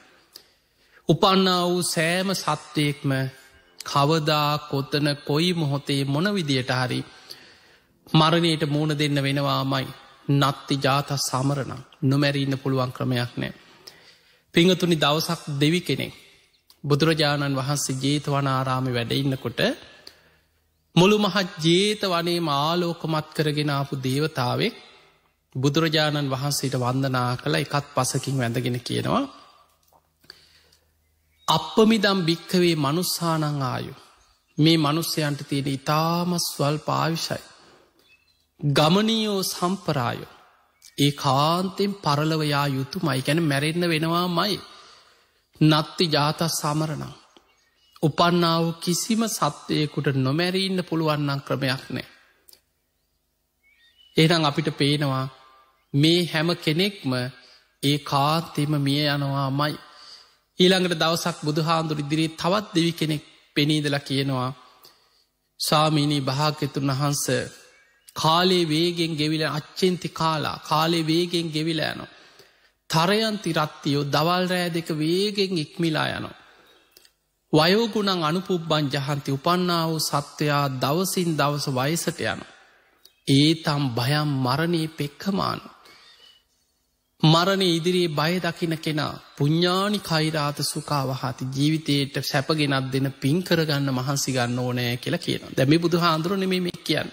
උපන්නා වූ සෑම සත්වයෙක්ම කවදා කොතන කොයි මොහොතේ මොනවිදියට හරි මරණයට මූුණ දෙන්න වෙනවාමයි නත්ති ජාත සමරණ නොමැරඉන්න පුළුවන් ක්‍රමයක් නෑ. පිංහතුනි දවසක් දෙවි කෙනෙක් බුදුරජාණන් වහන්සේ ජේතවනාරාමි වැඩඉන්නකොට මුළු මහත් ජේතවනේ මාලෝකමත් කරගෙනාපු දේවතාවෙක් බුදුරජාණන් වහන්සේට වන්දනා කළ එකත් පසකින් වැඳගෙන කියනවා. අපපමිදම් භික්කවේ මනුස්සානං ආයු. මේ මනුස්සයන්ට තියෙන ඉතාමස්වල් පාවිෂයි. ගමනියෝ සම්පරායෝ. ඒ කාන්තෙන් පරලවයා යුතු මයි ගැන මැරෙන්න වෙනවා මයි. නත්ති ජාත සමරණං. උපන්නාව කිසිම සත්වයකුට නොමැරීන්න පුළුවන්නන් ක්‍රමයක් නෑ. එහම් අපිට පේනවා මේ හැම කෙනෙක්ම ඒ කාන්තෙම මිය යනවාමයි. ඊළඟට දවසක් බුදුහාන්දුර ඉදිරිී තවත් දෙවි කෙනෙක් පෙනීදල කියනවා සාමීනී භාකතුන් වහන්ස කාලේ වේගෙන් ගෙවිල අච්චෙන්ති කාලා කාලේ වේගෙන් ගෙවිල යනවා. තරයන්ති රත්තියෝ දවල් රෑ දෙක වේගෙන් ඉක්මිලා යනවා. වයෝගුණන් අනුපුබ්බන් ජහන්ති උපන්නාව සත්වයා දවසින් දවස වයසට යන. ඒ තම් බයම් මරණයේ පෙක්කමානු. මරණ ඉදිරියේ බය දකින කෙනා පුඤ්ඥානි කෛරාත සුකාවහති ජීවිතයට සැපගෙනත් දෙන පින්කරගන්න මහන්සිගන්න ඕනෑ කියලා කියන දැමි බුදු හාන්දුරුවනම මේ කියන්න.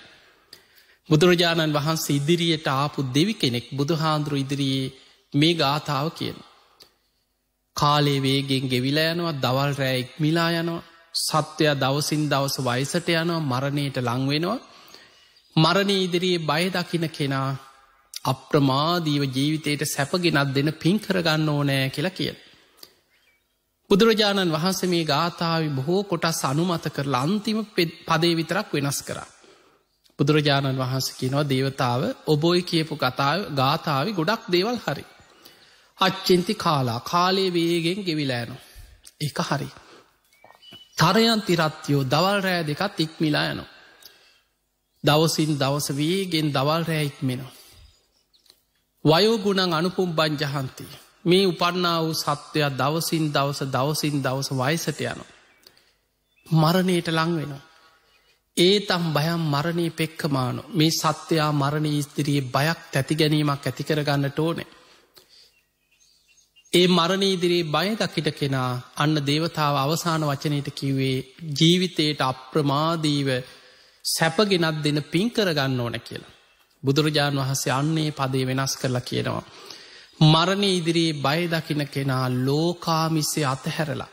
බුදුරජාණන් වහන්සේ ඉදිරියට ආපු දෙවි කෙනෙක් බුදු හාන්දුරු ඉදිරියේ මේ ගාථාව කියන. කාලේ වේගෙන් ගෙවිලයනවා දවල් රෑ එක් මිලා යනවා සත්වයා දවසින් දවස වයිසට යනවා මරණයට ලංවෙනවා මරණ ඉදිරියේ බය දකින කෙනා අප්‍රමාදීව ජීවිතයට සැපගෙනත් දෙන පින් කරගන්න ඕනෑ කියලා කිය. බුදුරජාණන් වහන්ස මේ ගාථාව බොහෝ කොටස් අනුමත කර අන්තිම පදේ විතරක් වෙනස් කර. බුදුරජාණන් වහන්ස කියනවා දේවතාව ඔබොයි කියපු කතාව ගාථාව ගොඩක් දේවල් හරි. අච්චෙන්ති කාලා කාලේ වේගෙන් ගෙවිලෑනු. එක හරි. තරයන්ති රත්යෝ දවල් රෑ දෙකත් ඉක්මිලා යනවා. දවසින් දවස වේගෙන් දවල් රෑ ඉක්මෙනවා. වයෝගුණන් අනුපුම් බංජහන්ති. මේ උපන්නා වූ සත්වයා දවසින් දවස දවසින් දවස වයිසට යනු. මරණයට ලංවෙනවා. ඒ තම් බයම් මරණී පෙක්කමානු මේ සත්‍යයා මරණ ස්තිරයේ බයක් තැති ගැනීමක් ඇතිකරගන්නට ඕනේ. ඒ මරණීදිරේ බය දකිට කෙනා අන්න දේවතාව අවසාන වචනයට කිව්වේ ජීවිතයට අප්‍රමාදීව සැපගෙනත් දෙන පින්කරගන්න ඕන කියලා. බුදුරජාණන් වහන්සේ අන්නේ පදේ වෙනස් කරලා කියනවා. මරණය ඉදිරියේ බයදකින කෙනා ලෝකාමිස්සේ අතහැරලා.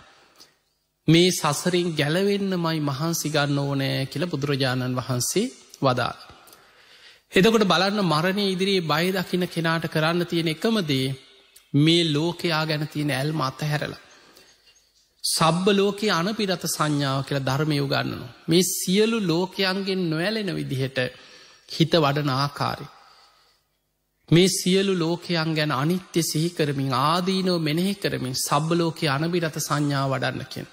මේ සසරින් ගැලවෙන්න මයි මහන්සි ගන්න ඕනෑ කියල බුදුරජාණන් වහන්සේ වදා. එදකොට බලන්න මරණය ඉදිරියේ බයදකින කෙනාට කරන්න තියෙන එකමදේ මේ ලෝකයා ගැන තියෙන ඇල්ම අතහැරලා. සබ්බ ලෝකයේ අනපිරත සංඥාව කියලා ධර්මය යුගන්නනු. මේ සියලු ලෝකයන්ගෙන් නොවැලෙන විදිහට හිත වඩන ආකාරය. මේ සියලු ලෝකයන් ගැන අනිත්‍ය සිහි කරමින් ආදීනෝ මෙනෙහි කරමින් සබ්බලෝකය අනබිරත සංඥා වඩන්නකෙන්.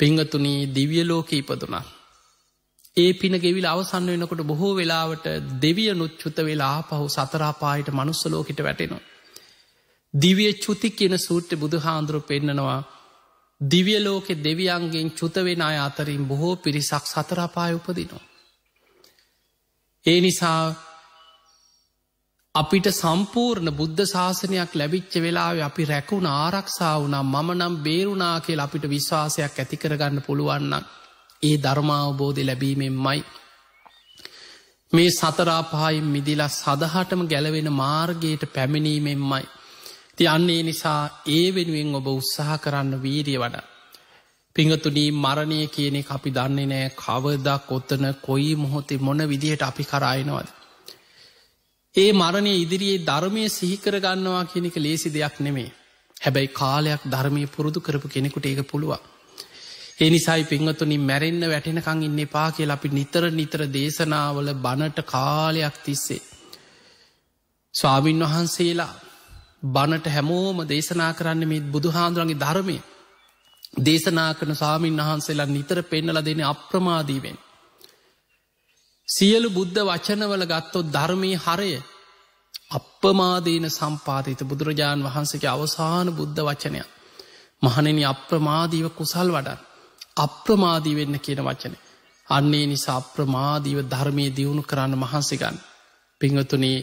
පිංහතුනී දිවියලෝක ඉපදුනා. ඒ පින ගෙවිල අවසන්න වෙනකොට බොහෝ වෙලාවට දෙවිය නුච්චුත වෙලා පහු සතරාපායට මනුස්සලෝකට වැටෙනවා. දිවිය චුති කියන සූට්‍ර බුදුහාන්දුරු පෙන්නනවා දිවියලෝකෙ දෙවියන්ගෙන් චුතවෙන අය අතරින් බොහෝ පිරිසක් සතරාපාය උපදිනවා. ඒ නිසා අපිට සම්පූර්ණ බුද්ධ ශාසනයක් ලැබිච්ච වෙලාව අපි රැකුණ ආරක්ෂා වනම් මම නම් බේරුණා කියල අපිට විශ්වාසයක් ඇතිකරගන්න පුළුවන්නම් ඒ ධර්මාවබෝධය ලැබීමෙන්මයි. මේ සතරාපායිම් මිදිලා සදහටම ගැලවෙන මාර්ගයට පැමිණීමෙන්මයි. ති අන්නේ නිසා ඒ වෙනුවෙන් ඔබ උත්සාහ කරන්න වීරිය වඩා. පිංහතුනී මරණය කියන එක අපි දන්නේ නෑ කවදා කොත්තන කොයි මොහොතේ මොන විදිහට අපි කරායනවද. ඒ මරණය ඉදිරියේ ධර්මය සිහිකරගන්නවා කෙනෙක ලේසි දෙයක් නෙමේ. හැබැයි කාලයක් ධර්මය පුරුදු කරපු කෙනෙකුට ඒක පුළුවන්. එනිසායි පිංහතුනි මැරෙන්න්න වැටෙනකං ඉන්න එපා කියල අපි නිතර නිතර දේශනාවල බණට කාලයක් තිස්සේ. ස්වාමින් වහන්සේලා බණට හැමෝම දේශනා කරන්න මෙත් බුදුහාන්දුරන්ගේ ධර්මය දේශනා කරන සාමීන් වහන්සේලා නිතර පෙන්නල දෙන අප්‍රමාදීවෙන්. සියලු බුද්ධ වචනවල ගත්තොත් ධර්මය හරය අප්‍රමාදීන සම්පාතීත බුදුරජාණන් වහන්සේගේ අවසාන බුද්ධ වචනයක්. මහනෙන අප්‍රමාදීව කුසල් වඩන් අප්‍රමාදී වෙන්න කියන වචනය. අන්නේ නිසා අප්‍රමාදීව ධර්මය දියුණු කරන්න මහන්සිකන්. පිංහතුනේ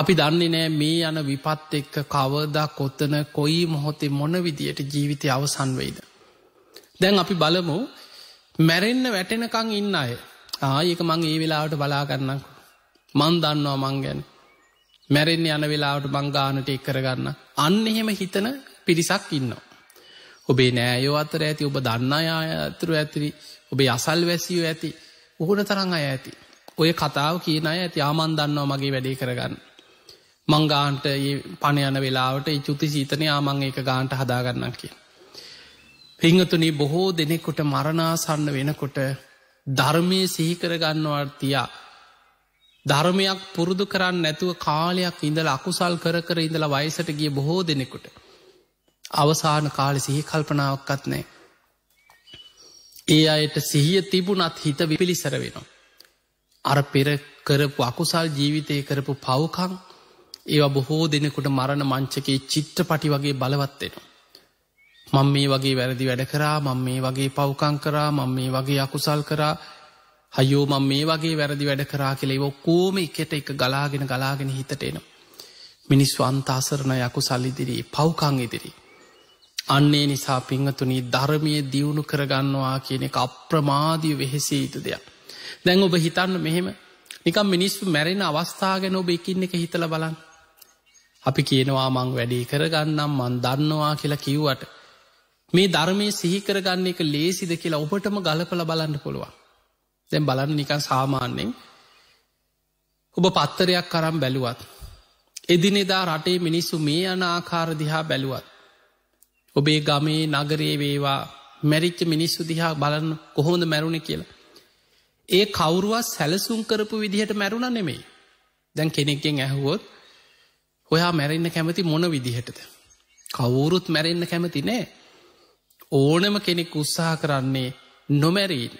අපි දන්නේ නෑ මේ යන විපත් එක්ක කවදා කොත්තන කොයි මොහොතේ මොන විදියට ජීවිතය අවසන් වෙයිද. දැන් අපි බලමු මැරෙන්න වැටෙනකං ඉන්න අය ආයක මං ඒ වෙලාවට බලාගන්නක් මන් දන්නවා මං ගැන මැරෙන්න්නේ යන වෙලාවට බංගානට එක් කරගන්න අන්න එහෙම හිතන පිරිසක් ඉන්නවා. ඔබේ නෑයෝ අතර ඇති ඔබ දන්නා අතුරු ඇතිරි ඔබේ අසල් වැසියෝ ඇති ඕන තරං අය ඇති ඔය කතාව කියන අය ඇති ආමන් දන්නවා මගේ වැඩේ කරගන්න මංගාන්ට පණ යන වෙලාවට චුති සීතනය ආමං ඒක ගාන්ට හදාගන්න කිය. පිංහතුනි බොහෝ දෙනෙකොට මරණාසන්න වෙනකොට ධර්මය සිහිකරගන්නවට තියා. ධර්මයක් පුරුදු කරන්න නැතුව කාලයක් ඉඳල අකුසල් කර කර ඉඳල වයිසට ගිය බොහෝ දෙනෙකුට. අවසාන කාලෙ සිහි කල්පනාවක්කත් නෑ. ඒ අයට සිහිය තිබුණත් හිත විපිලිසර වෙනවා. අර පෙර කරපු අකුසල් ජීවිතය කරපු පවකං ඒවා බොහෝ දෙනකොට මරණ මංචකේ චිත්‍රපටි වගේ බලවත්වෙනවා. මං මේ වගේ වැරදි වැඩ කරා මං මේ වගේ පවකං කරා මං මේ වගේ අකුසල් කරා හයෝ මං මේ වගේ වැරදි වැඩ කරා කෙලේ ඔක්කෝම එකට එක ගලාගෙන ගලාගෙන හිතට එනවා. මිනිස් වන්තාසරණ යකු සල්ලිදිරී පවකං ඉදිරී. අන්නේ නිසා පිංහතුනී ධර්මය දියුණු කරගන්නවා කියන එක අප්‍රමාදී වෙහෙසේ යුතු දෙයක්. දැන් ඔබ හිතන්න මෙහෙම නිකම් මිනිස්සු මැරෙන අවස්ථා ගැන ඔබ එකින් එක හිතල බලන්න අපි කියනවා මං වැඩේ කරගන්නම් මන් දන්නවා කියලා කිව්වට මේ ධර්මය සිහිකරගන්න එක ලේසිද කියලා ඔබටම ගලපල බලන්න පුළුවන් දැන් බලන්න නිකන් සාමාන්‍යෙන් ඔබ පත්තරයක් කරම් බැලුවත් එදිනෙදා රටේ මිනිස්සු මේ යන ආකාර දිහා බැලුවත් ඔබේ ගමේ නගරේ වේවා මැරිච්ච මිනිස්සු දිහා බලන්න කොහොඳ මැරුණ කියලා ඒ කවුරුවත් සැලසුම් කරපු විදිහට මැරුණ නෙමෙයි දැන් කෙනෙක්ගෙන් ඇහුවොත් ඔයා මැරෙන්න්න කැමති මොන විදිහටද. කවුරුත් මැරෙන්න්න කැමති නෑ. ඕනම කෙනෙක් උත්සාහ කරන්නේ නොමැරීන්.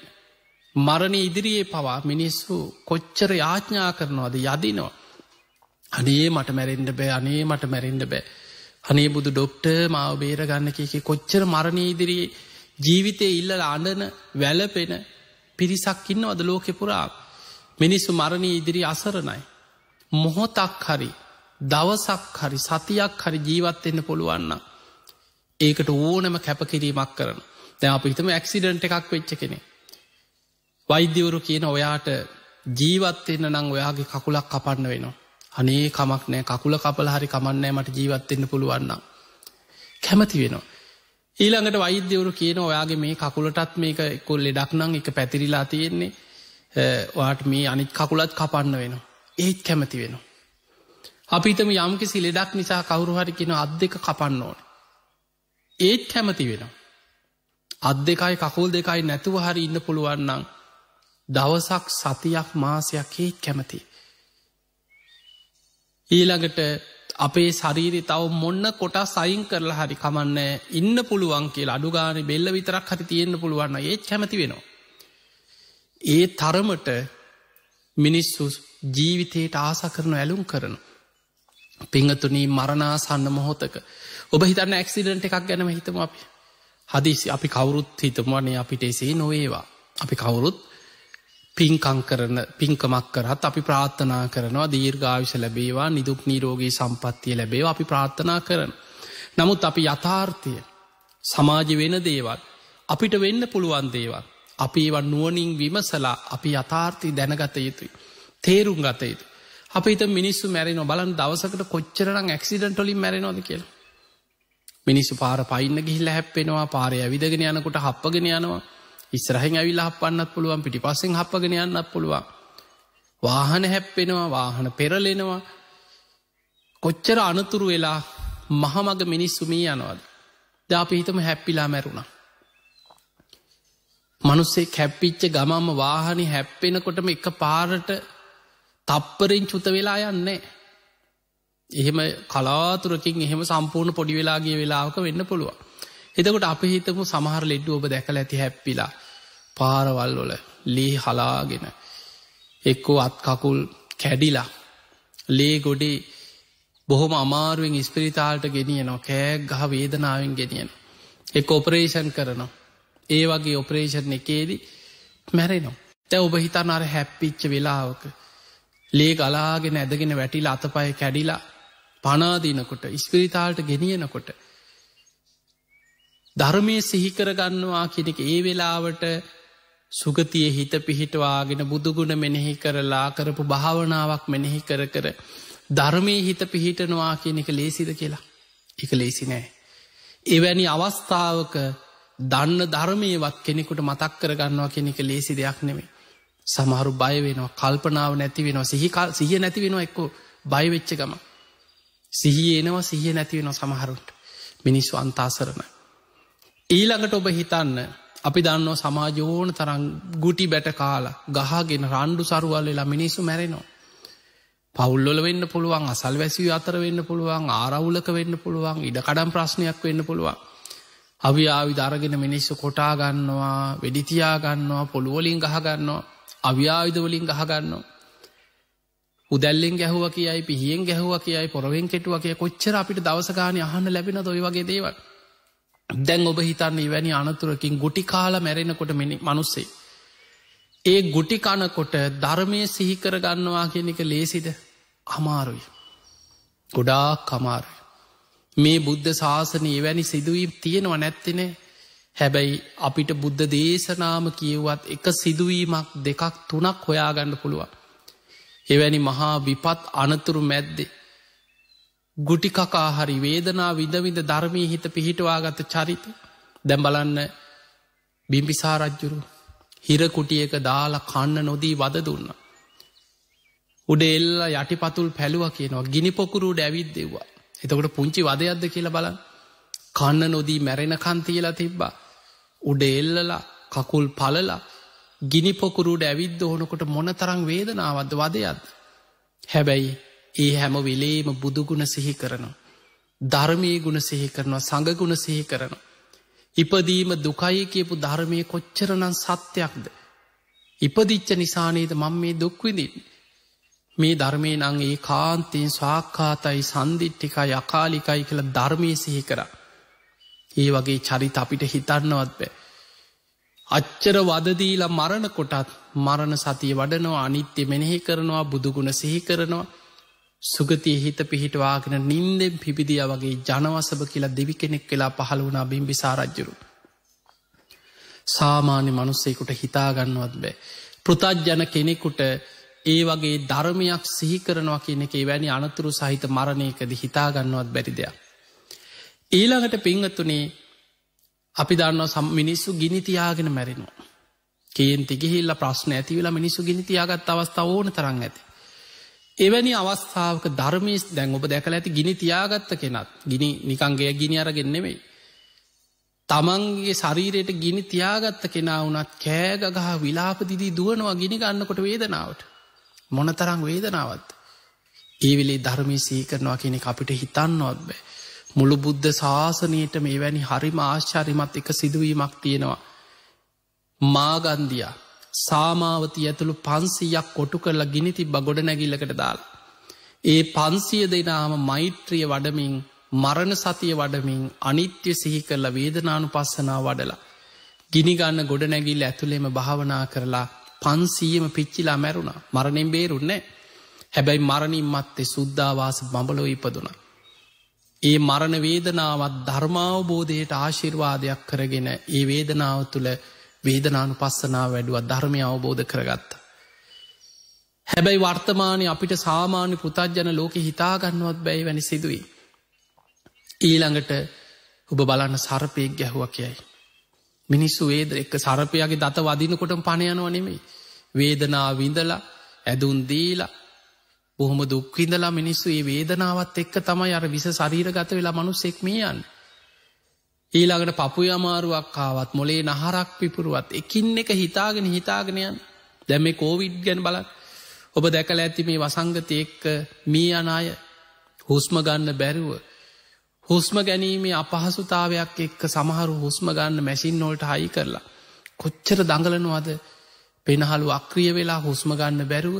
මරණ ඉදිරියේ පවා මිනිස්සු කොච්චර යාඥා කරනවාද යදිනවා. අනේ මට මැරෙන්ඩ බෑ අනේ මට මැරෙන්ඩ බෑ. අනේ බුදු ඩොක්ට මාව බේර ගන්න කියකේ කොච්චර මරණ ඉදිරියේ ජීවිතය ඉල්ලල අඩන වැලපෙන පිරිසක් ඉන්න අද ලෝකෙ පුරා මිනිස්සු මරණී ඉදිරි අසරණයි. මොහොතක් හරි දවසක් හරි සතියක් හරි ජීවත්වෙන්න පුළුවන්න. ඒකට ඕනම කැපකිරීමක් කරන. දැ අප හිතම ඇක්සිඩන්ට එකක් වෙච්ච කෙනෙ. වෛද්‍යවරු කියන ඔයාට ජීවත්වෙන්න නං ඔයාගේ කකුලක් කපන්න වෙනවා. අනේ කමක් නෑ කකුල කපල හරි කමන්නෑ මට ජීවත්වෙන්න පුළුවන්න. කැමති වෙනවා. ඊළඟට වෛද්‍යවරු කියන ඔයාගේ මේ කකුලටත් මේක එකුල් ලෙඩක්නං එක පැතිරිලා තියෙන්නේ වාට මේ අනිත් කකුලත් කපන්න වෙනවා. ඒත් කැමති වෙනවා. අපිටම යම්කිසි ලෙඩක් නිසා කවුරුහරි කෙන අත් දෙක කපන්න ඕන. ඒත් කැමති වෙන. අත් දෙකයි කකුල් දෙකයි නැතුව හරි ඉන්න පුළුවන්නම් දවසක් සතියක් මාසයක් ඒත් කැමති. ඊළඟට අපේ ශරීරි තව මොන්න කොට සයින් කරලා හරි කමන්න ඉන්න පුළුවන් කියල අඩුගාන බෙල්ල විතරක් හරි තියෙන්න්න පුළුවන්න ඒත් කැමති වෙනවා. ඒ තරමට මිනිස්සු ජීවිතයට ආස කරන ඇලුම් කරනවා. පිංහතුනී මරණාසන්න මොහොතක ඔබ හිතන්න ඇක්සිඩන්ට එකක් ගැනම හිතම අපි හදිසි අපි කවුරුත් හිතමවන්නේ අපිට එසේ නොවේවා අපි කවුරුත් පින්කං කරන පින්කමක් කරත් අපි ප්‍රාත්ථනා කරනවා දීර්ඝාවිශ ලැබේවා නිදුක් නීරෝගී සම්පත්තිය ලැබේ අපි ප්‍රාත්ථනා කරන නමුත් අපි යථාර්ථය සමාජ වෙන දේවල් අපිට වෙන්න පුළුවන් දේවල් අපි ඒවන් නුවනින් විමසලා අපි යථාර්ථී දැනගත යුතුයි තේරුම් ගත යුතු අපිට මිනිස්සු මැරෙන බලන් දවසකට කොච්චරනම් ඇක්සිඩන්ට ොලින් මැරෙනොද කියල. මිනිස්සු පාර පයින්න ගිහිල්ල හැප්පෙනවා පාරය විදගෙන යනකොට හප්පගෙන යනවා ඉස්රහෙන් ඇවිල් හපන්නත් පුළුවන් පිටි පස්සෙන් හපගෙන යන්නත් පුළුවන්. වාහන හැප්පෙනවා වාහන පෙරලෙනවා කොච්චර අනතුරු වෙලා මහමග මිනිස්සුමී යනවාද. දාපිහිතම හැප්පිලා මැරුණා. මනුස්සේ කැප්පිච්ච ගමම වාහනි හැප්පෙනකොටම එක පාරට තප්පරෙන් චුත වෙලා යන්නේ. එහෙම කලාතුරකින් එහෙම සම්පූර්ණ පොඩි වෙලාගේ වෙලාවක වෙන්න පුළුව. එතකොට අපි හිතමු සමහර ලෙඩ්ඩු ඔබ දැකල ඇති හැප්පිලා පාරවල්වොල ලේ හලාගෙන එක්කෝ අත්කකුල් කැඩිලා ලේ ගොඩේ බොහොම අමාරුවෙන් ඉස්පිරිතාලට ගෙනියනවා කෑක් ගහ වේදනාවෙන් ගෙනියන. එක ඔපරේෂන් කරනවා. ඒ වගේ ඔපරේෂණ එකේදී මැරෙනවා. තැ ඔබ හිතන් අර හැප්පිච්ච වෙලාවක ලේ ගලාගෙන ඇදගෙන වැටිල අතපය කැඩිලා පනාදිනකොට ඉස්පිරිතාලට ගෙනියනකොට. ධර්මය සිහිකරගන්නවා කෙනෙක ඒ වෙලාවට සුගතිය හිත පිහිටවාගෙන බුදුගුණ මෙනෙහි කරලා කරපු භාවනාවක් මෙනෙහි කර කර ධර්මය හිත පිහිටනවා කියන එක ලේසිද කියලා එක ලේසි නෑ. එවැනි අවස්ථාවක දන්න ධර්මයවත් කෙනෙකුට මතක් කරගන්නවා කෙනෙක ලේසි දෙයක් නෙමේ. සමහරු බයවෙනවා කල්පනාව නැති වෙනවා සිහිකල් සිහිය නැති වෙනවා එක්කෝ බයවෙච්ච ගම. සිහියනවා සිහිය නැතිවෙන සමහරුට මිනිස්සු අන්තාසරණ. ඊළඟට ඔබ හිතන්න අපි දන්නෝ සමාජෝන තරන් ගුටි බැට කාලා ගහගෙන රණ්ඩු සරුවල්ලලා මිනිස්සු මැරෙනවා. පවුල්ලොල වෙන්න පුළුවන් අසල් වැසිය අතර වෙන්න පුළුවන් ආරවුලක වෙන්න පුළුවන් ඉඩකඩම් ප්‍රශ්නයක් වෙන්න පුළුවන්. අවි ආවි දරගෙන මිනිස්සු කොටා ගන්නවා වෙඩිතියා ගන්නවා පොළුවලින් ගහගන්නවා අව්‍යායුධ වලින් ගහගන්නවා. උදැල්ලෙන් ගැහුව කියයි පිහියෙන් ගැහුව කියයි පොරවෙන් කෙටුව කිය කොච්චර අපිට දවසගාන අහන්න ලැබෙන දොයි වගේ දේවල්. දැන් ඔබ හිතන්නේ වැනි අනතුරකින් ගුටි කාල මැරෙනකොට මනුස්සේ. ඒ ගුටි කනකොට ධර්මය සිහිකර ගන්නවා කියන එක ලේසිද අමාරුයි. ගොඩාක් කමාරුයි. මේ බුද්ධ ශාසනය වැනි සිදුවීම් තියෙනව නැත්තිනේ හැබැයි අපිට බුද්ධ දේශනාම කියව්වත් එක සිදුවීමක් දෙකක් තුනක් හොයාගන්න පුළුවන්. එවැනි මහා විපත් අනතුරු මැද්දේ. ගුටිකකා හරි වේදනා විඳවිඳ ධර්මී හිත පිහිටවාගත චරිත දැම් බලන්න බිම්බිසාරජ්ජුරු හිරකුටියක දාලා කන්න නොදී වද දුන්න. උඩ එල්ල යටිපතුල් පැළුව කියනවා ගිනි පොකුරු ඩැවිත් දෙව්වා එතකොට පුංචි වදයක්ද කියලා බල කන්න නොදී මැරෙන කන්තියලා තිබ්බා උඩ එල්ලලා කකුල් පලලා ගිනි පොකුරුට ඇවිද්ද ඕනකොට මොන තරං වේදනාවද වදයත්. හැබැයි ඒ හැම වෙලේම බුදුගුණ සිහි කරනවා. ධර්මය ගුණ සිහි කරනවා සඟගුණ සිහි කරනවා. ඉපදීම දුකයි කියපු ධර්මය කොච්චරණන් සත්‍යයක්ද. ඉපදිච්ච නිසානේද මං මේ දුක්විදින්. මේ ධර්මය නං ඒ කාන්තයෙන් ස්වාක්කාතයි සන්දිට්ටිකයි අකාලිකයි කළ ධර්මය සිහි කරා. ඒ වගේ චරිත අපිට හිතන්නවත් බෑ. අච්චර වදදීලා මරණ කොටත් මරණ සතිය වඩනවා අනිත්‍ය මෙනෙහි කරනවා බුදුගුණ සිහි කරනවා සුගතිය හිත පිහිටවාගෙන නින්දෙන් පිබිදිය වගේ ජනවසභ කියලා දෙවි කෙනෙක් වෙලා පහළ වුණා බිම්බිසාරජ්ජරු. සාමාන්‍ය මනුස්සෙකුට හිතාගන්නවත් බෑ. පෘතජ්ජන කෙනෙකුට ඒ වගේ ධර්මයක් සිහිකරනවා කියන එක වැනි අනතුරු සහිත මරණයකද හිතාගන්නවත් බැරිදයක්. ඊළඟට පිංගත්තුනේ අපි දන්නවා සම් මිනිස්සු ගිනිතියාගෙන මැරෙනවා. කේන්ති ගිහිල්ල ප්‍රශ්න ඇතිවෙලා මිනිස්සු ගිනිතියාගත් අවස්ථාව ඕන තරන් ඇති. එවැනි අවස්ථාවක ධර්මිස් දැන් ඔබ දැකල ඇති ගිනි තියාගත්ත කෙනත් ගිනි නිකංගේ ගිනි අරගෙන්නෙවෙයි. තමන්ගේ ශරීරයට ගිනි තියාගත්ත කෙනා වනත් කෑගගහ විලාපදිදී දුවනවා ගිනි ගන්නකොට වේදනාවට. මොනතරං වේදනාවත්. ඒවිලේ ධර්මී සීකරනවා කෙනෙ අපිට හිතන්නවත් බෑ. මුළු බුද්ධ ශාසනයට මේ වැනි හරිම ආශ්චරිමත් එක සිදුවීමක් තියෙනවා. මාගන්දියා සාමාවති ඇතුළු පන්සීයක් කොටු කරලා ගිනිති බගොඩ නැගිල්ලකට දාල්. ඒ පන්සිය දෙනාම මෛත්‍රිය වඩමින් මරණ සතිය වඩමින් අනිත්‍ය සිහි කරලා වේදනානු පස්සනා වඩලා. ගිනිගන්න ගොඩ නැගිල්ල ඇතුළේම භාවනා කරලා පන්සීයම පිච්චිලා මැරුණ මරණෙන් බේරුන්නේ. හැබැයි මරණින් මත්තේ සුද්ධවාස බඹලෝ ඉපදුනා. ඒ මරණ වේදනාවත් ධර්මාවබෝධයට ආශිර්වාදයක් කරගෙන ඒ වේදනාව තුළ වේදනානු පස්සනාව වැඩුවත් ධර්මය අවබෝධ කරගත්ත. හැබැයි වර්තමානය අපිට සාමාන්‍ය පෘතජ්ජන ලෝක හිතාගන්නවත් බැයි වැනි සිදුවී. ඊළඟට ඔබ බලන්න සරපයෙක් ගැහුව කියයි. මිනිස්සු වේද එක්ක සරපයාගේ දත වදිනකොටම පණයනව නෙමෙයි. වේදනා විඳලා ඇදුන් දීලා බොහොම දුක්විඳලා මිනිස්සු ඒ වේදනාවත් එක්ක තමයි අර විස ශරීරගත වෙලා මනුස්සෙක් මියන්. ඊළඟට පපු අමාරුවක් කාවත් මොලේ නහරක් පිපුරුවත් එකින් එක හිතාගෙන හිතාගෙනයන් දැම මේ කෝවිඩ් ගැන බල ඔබ දැකල ඇති මේ වසංගතයෙක්ක මී අනාය හුස්ම ගන්න බැරුව. හුස්ම ගැනීමේ අපහසුතාවයක් එක්ක සමහරු හුස්ම ගන්න මැසින් නොල්ට හයි කරලා. කොච්චර දඟලනු අද පෙනහළු අක්‍රිය වෙලා හුස්ම ගන්න බැරුව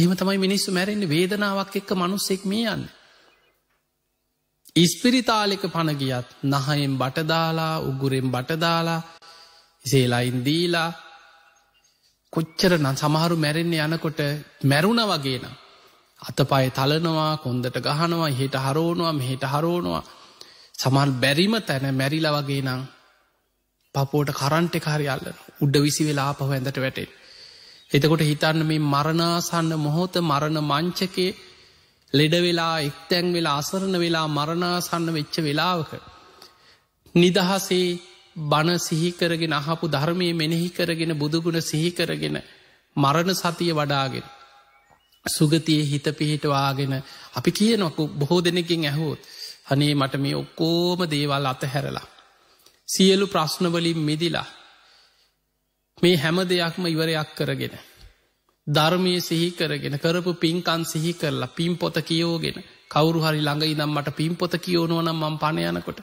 එහෙම තමයි මිනිස්සු මැරෙන්න්න වේදනාවක් එක්ක මනුස්සෙක් මේ යන්න. ඉස්පිරිතාලෙක පණගියත් නහයෙන් බටදාලා උගුරෙන් බටදාලා ඉසේලයින් දීලා කොච්චර නම් සමහරු මැරෙන්න්න යනකොට මැරුණ වගේන. අතපය තලනවා කොන්දට ගහනවා හෙට හරෝනවා මෙහෙට හරෝනවා සමන් බැරිම තැන මැරිල වගේ නම් පපෝට කරන්ට කාරයල්ල උඩ්ඩ විසි වෙලා පහ ඇඳට වැටේ එතකොට හිතන්න මේ මරණාසන්න මොහොත මරණ මංචකේ ලෙඩවෙලා එක්තැන් වෙලා අසරණ වෙලා මරණාසන්න වෙච්ච වෙලාවක. නිදහසේ බණ සිහිකරගෙන අහපු ධර්මය මෙනෙහි කරගෙන බුදුගුණ සිහිකරගෙන මරණ සතිය වඩාගෙන. සුගතියේ හිත පිහිටවාගෙන අපි කියනොකු බොහෝ දෙනකින් ඇහෝත් හනේ මට මේ ඔක්කෝම දේවල් අතහැරලා. සියලු ප්‍රශ්නවලින් මිදිලා මේ හැම දෙයක්ම ඉවරයක් කරගෙන. ධර්මය සිහි කරගෙන කරපු පින්කන් සිහි කරලා පින් පොත කියෝගෙන කවරු හරි ළඟ ඉනම් මට පින් පොත කියෝනුවනම් මං පණයනකොට.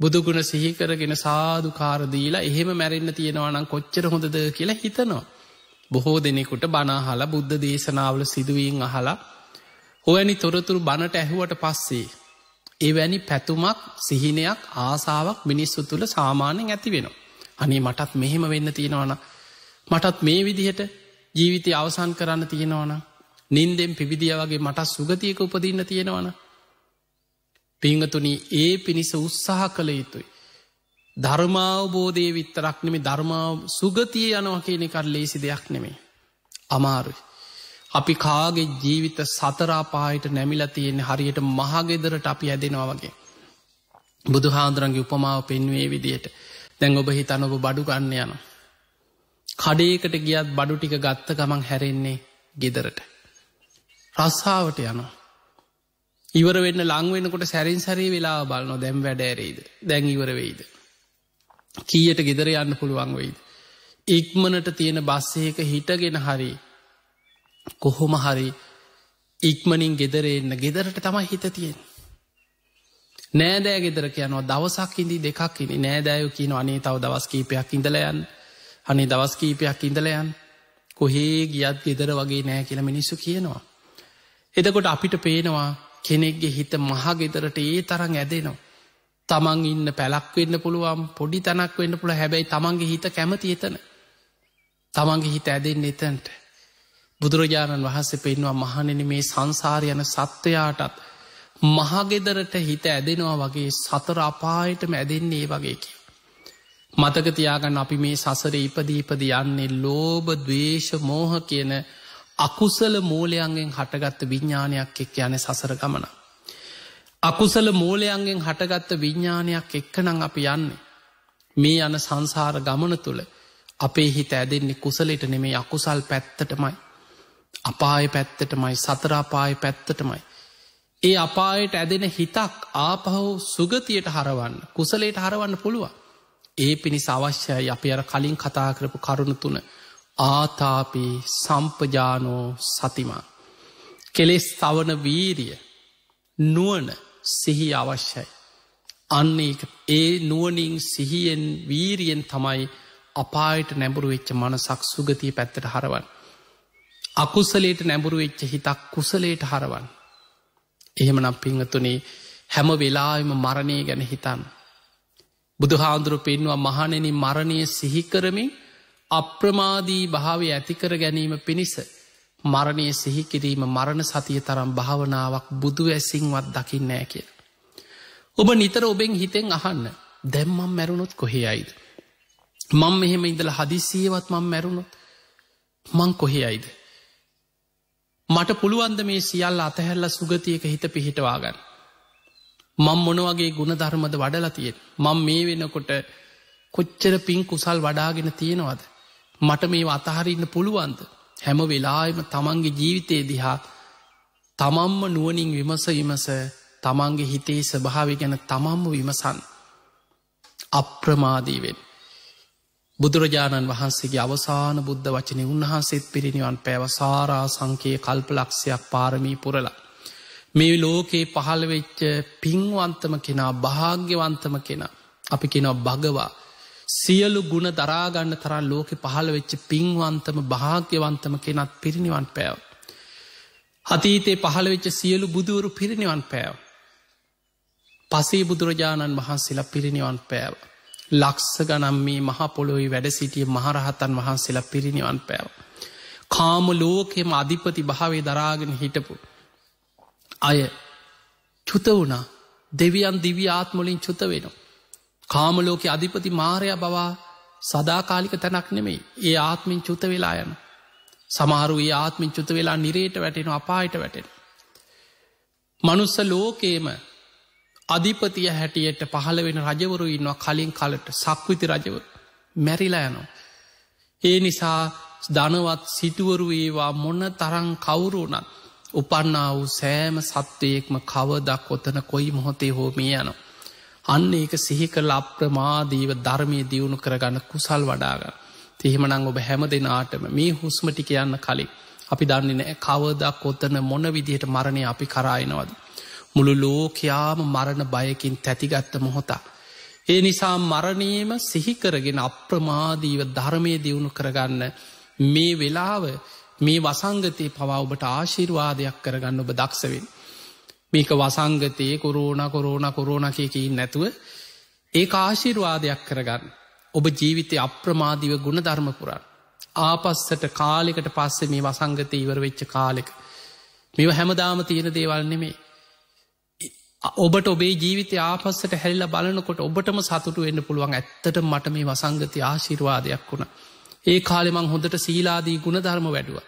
බුදුගුණ සිහි කරගෙන සාධකාරදීලා එහෙම මැරෙන්න්න තියෙනවනම් කොච්චර හොඳද කියලා හිතනවා. බොහෝ දෙනෙකුට බනාහලා බුද්ධ දේශනාවල සිදුවීන් අහලා හොවැනි තොරතුරු බණට ඇහුවට පස්සේ. එවැනි පැතුමක් සිහිනයක් ආසාාවක් මිනිස්සු තුළ සාමානෙන් ඇති වෙනවා. අනේ මටත් මෙහෙම වෙන්න තියෙනවන මටත් මේ විදිහට ජීවිතය අවසන් කරන්න තියෙනවන නින්දෙන් පිවිදිිය වගේ මටත් සුගතියක උපදින්න තියෙනවන පිංහතුනි ඒ පිණිස උත්සාහ කළ යුතුයි ධර්මාවබෝධය විත්තරක් නෙමේ ධර්මාව සුගතිය යනවා කියනෙ කර ලේසි දෙයක් නෙමේ. අමාරුයි. අපි කාගේ ජීවිත සතරාපායට නැමිලා තියෙන්නේ හරියට මහගෙදරට අපි ඇදෙනවා වගේ. බුදු හාන්දුරන්ගේ උපමාව පෙන්වේ විදියට. දැන් ඔබ හිතන ඔබ බඩු ගන්න යන. කඩේකට ගියත් බඩු ටික ගත්ත ගමන් හැරෙන්නේ ගෙදරට. රස්සාාවට යනවා. ඉවර වෙන්න ලංවෙනකොට සැරින් සරේ වෙලා බලනො දැම් වැඩෑරේද දැන් ඉවරවෙයිද. කීයට ගෙදර යන්න පුළුවන් වෙයිද. ඉක්මනට තියෙන බස්සයක හිටගෙන හරි කොහොම හරි ඉක්මනින් ගෙදරෙන්න ගෙදරට තමයි හිත තියෙන්. නෑදෑ ගෙදර කියනවා දවසක් ඉදි දෙකක් ඉනි නෑදෑයෝ කියන අනේ තව දවස් කීපයක් ඉඳලයන් අනේ දවස් කීපයක් ඉඳලයන් කොහේ ගියත් ගෙදර වගේ නෑ කියල මිනිස්සු කියනවා. එදකොට අපිට පේනවා කෙනෙක්ගේ හිත මහගෙදරට ඒ තරං ඇදෙනවා. තමන් ඉන්න පැලක් වෙන්න පුළුවන් පොඩි තැනක් වෙන්න පුළ හැබැයි තමන්ගේ හිත කැමති එතන. තමන්ගේ හිත ඇදෙන් එතැන්ට. බුදුරජාණන් වහන්සේ පෙන්වා මහනෙන මේ සංසාරයන සත්වයාටත් මහගෙදරට හිත ඇදෙනවා වගේ සතර අපායටම ඇදෙන්නේ වගේ කිය. මතකතියාගන්න අපි මේ සසර ඉපදීපද යන්නේ ලෝබ දවේශ මෝහ කියන අකුසල මූලයන්ගෙන් හටගත්ත විඤ්ඥානයක් එක් යන සසර ගමන. අකුසල මූලයන්ගෙන් හටගත්ත විඤ්ඥානයක් එක්ක නං අපි යන්නේ. මේ යන සංසාර ගමන තුළ අපේ හිත ඇදෙන්නේ කුසලට නෙමේ අකුසල් පැත්තටමයි. අපාය පැත්තටමයි සතරාපාය පැත්තටමයි. ඒ අපායට ඇදෙන හිතක් ආපහෝ සුගතියට හරවන්න කුසලයට හරවන්න පුළුවන්. ඒ පිණිස අවශ්‍යයි අපි අර කලින් කතා කරපු කරුණ තුන ආතාපි සම්පජානෝ සතිමා. කෙලෙස් තවන වීරිය නුවන සිහි අවශ්‍යයි. අන්න ඒ නුවනින් සිහියෙන් වීරියෙන් තමයි අපායට නැඹුරු වෙච්ච මනසක් සුගතිය පැත්තට හරවන්. අකුසලේට නැඹුරු වෙච්ච හිතක් කුසලේට හරවන්. එහෙමනම් පිංහතුනේ හැම වෙලාවිම මරණය ගැන හිතන්. බුදුහාන්දුරු පෙන්වා මහනෙන මරණය සිහිකරමින් අප්‍රමාදී භාවය ඇතිකර ගැනීම පිණිස මරණය සිහිකිරීම මරණ සතිය තරම් භාවනාවක් බුදු ඇසිංවත් දකින්නෑ කිය. ඔබ නිතර ඔබෙන් හිතෙන් අහන්න දැම්මම් මැරුණොත් කොහේ අයිද. මං මෙහෙම ඉඳල හදිසියවත් මං මැරුණොත් මං කොහේ අයිද. මට පුළුවන්ද මේ සියල් අතහැල්ල සුගතියක හිත පිහිටවාගන්න. මං මොනවගේ ගුණධර්මද වඩලතියෙන් මං මේ වෙනකොට කොච්චර පින් කුසල් වඩාගෙන තියෙනවද. මට මේ අතහරන්න පුළුවන්ද හැම වෙලාම තමන්ගේ ජීවිතයේ දිහා තමන්ම නුවනින් විමස විමස තමන්ගේ හිතේ ස්භාව ගැන තමන්ම විමසන් අප්‍රමාදීවෙන්. බුදුරජාණන් වහන්සේගේ අවසාන බුද්ධ වචනය උන්වහන්සේත් පිරිනිවන් පැවසාරා සංකයේ කල්පලක්ෂයක් පාරමී පුරල. මේ ලෝකයේ පහළවෙච්ච පින්වන්තම කෙනා භාග්‍යවන්තම කෙනා අපි කෙනවා භගවා සියලු ගුණ දරාගන්න තරන් ලෝකෙ පහළ වෙච්ච පින්වන්තම භාග්‍යවන්තම කෙනත් පිරිනිවන් පැව. හතීතේ පහළ වෙච්ච සියලු බුදුවරු පිරිනිවන් පැව. පසේ බුදුරජාණන් වහන්සේලා පිරිනිවන් පැෑව. ලක්ස ගනම් මේ මහපොළොයි වැඩ සිටිය මහරහතන් වහන්සේලා පිරිනිවන් පැව. කාම ලෝකෙම අධිපති භාවේ දරාගෙන හිටපු. අය චුත වුණා දෙවියන් දිවි ආත්මොලින් චුත වෙනවා. කාමලෝක අධිපති මාරය බවා සදාකාලික තැනක් නෙමෙයි ඒ ආත්මින් චුත වෙලා යන. සමහරු ඒ ආත්මින් චුත වෙලා නිරේට වැටෙන අපායට වැටෙන. මනුස්ස ලෝකේම අධිපතිය හැටියට පහළ වෙන රජවරු ඉන්නවා කලින් කලට සක්විති රජවරු මැරිලා යනවා. ඒ නිසා ධනවත් සිටුවරු ඒවා මොන තරං කවුරුනත් උපන්නා වූ සෑම සත්වයෙක්ම කවදක් ඔතන කොයි මොහොතේ හෝමිය යනවා. අන්න ඒක සිහිකල අප්‍රමාදීව ධර්මය දියුණු කරගන්න කුසල් වඩාගන්න. තිහෙමනං ඔබ හැම දෙනාටම මේ හුස්මටි කියන්න කලින් අපි දන්නේ නෑ කවදක් ඔතන මොන විදිහට මරණය අපි කරායනවද. මුළු ලෝකයාම මරණ බයකින් තැතිගත්ත මොහොතා. ඒ නිසා මරණයම සිහිකරගෙන අප්‍රමාදීව ධර්මය දියුණු කරගන්න මේ වෙලාව මේ වසංගතයේ පවා ඔබට ආශිර්වාදයක් කරගන්න ඔබ දක්සවෙන්. මේක වසංගතයේ කොරෝණ කොරෝණ කොරෝණ කියකින් නැතුව ඒ ආශිර්වාදයක් කරගන්න. ඔබ ජීවිතය අප්‍රමාදීව ගුණ ධර්මපුරන්. ආපස්සට කාලෙකට පස්සේ මේ වසංගත ඉවර වෙච්ච කාලෙක. මෙව හැමදාම තියෙන දේවල්නෙමේ ඔබට ඔබේ ජීවිතය ආපස්සට හැල්ල බලනකොට ඔබටම සතුටු වෙන්න පුළුවන් ඇත්තට මට මේ වසංගති ආශිර්වාදයක් වුණ. ඒ කාලෙමං හොඳට සීලාදී ගුණ ධර්ම වැඩුව.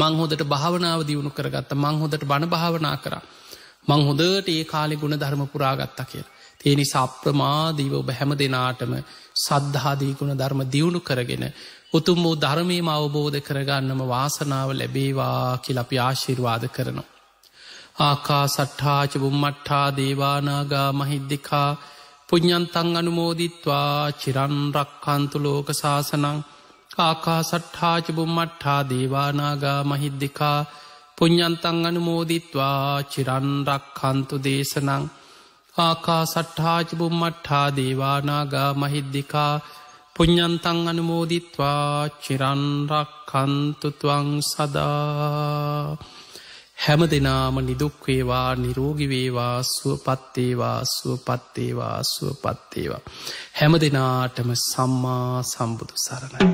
මං හොදට භාවනාව දියුණු කරගත්ත මං හොදට බණ භාවනා කර. මං හොදට ඒ කාලෙ ගුණ ධර්ම පුරාගත්තා කිය. තියනි සප්‍රමාදීව ඔබ හැම දෙනාටම සද්ධාදී ගුණ ධර්ම දියුණු කරගෙන උතුම් වූ ධර්මීම අවබෝධ කරගන්නම වාසනාව ලැබේවා කියලපි ආශිර්වාද කරනවා. ආකා සට්ඨාචබුම්මට්ඨා දේවානාගා මහිද්දිකා පුඥ්ඥන්තං අනුමෝදිත්වා චිරන්රක්කන්තු ලෝක සාසනං ආකා සට්ඨාචබුම්මට්ඨා දේවානාගා මහිද්දිකා පුඥ්ඥන්තං අනුමෝදිත්වා චිරන්රක්කන්තු දේශනං ආකා සට්ඨාචබුම්මට්ඨා දේවානාගා මහිද්දිකා පුඥ්ඥන්තං අනුමෝදිත්වා චිරන්රක්කන්තුතුවං සදා හැම දෙනාම නිදුක්වේවා නිරෝගිවේවා සුවපත්තේවා සුවපත්තේවා සුවපත්තේවා. හැම දෙනාටම සම්මා සම්බුදු සරණයි.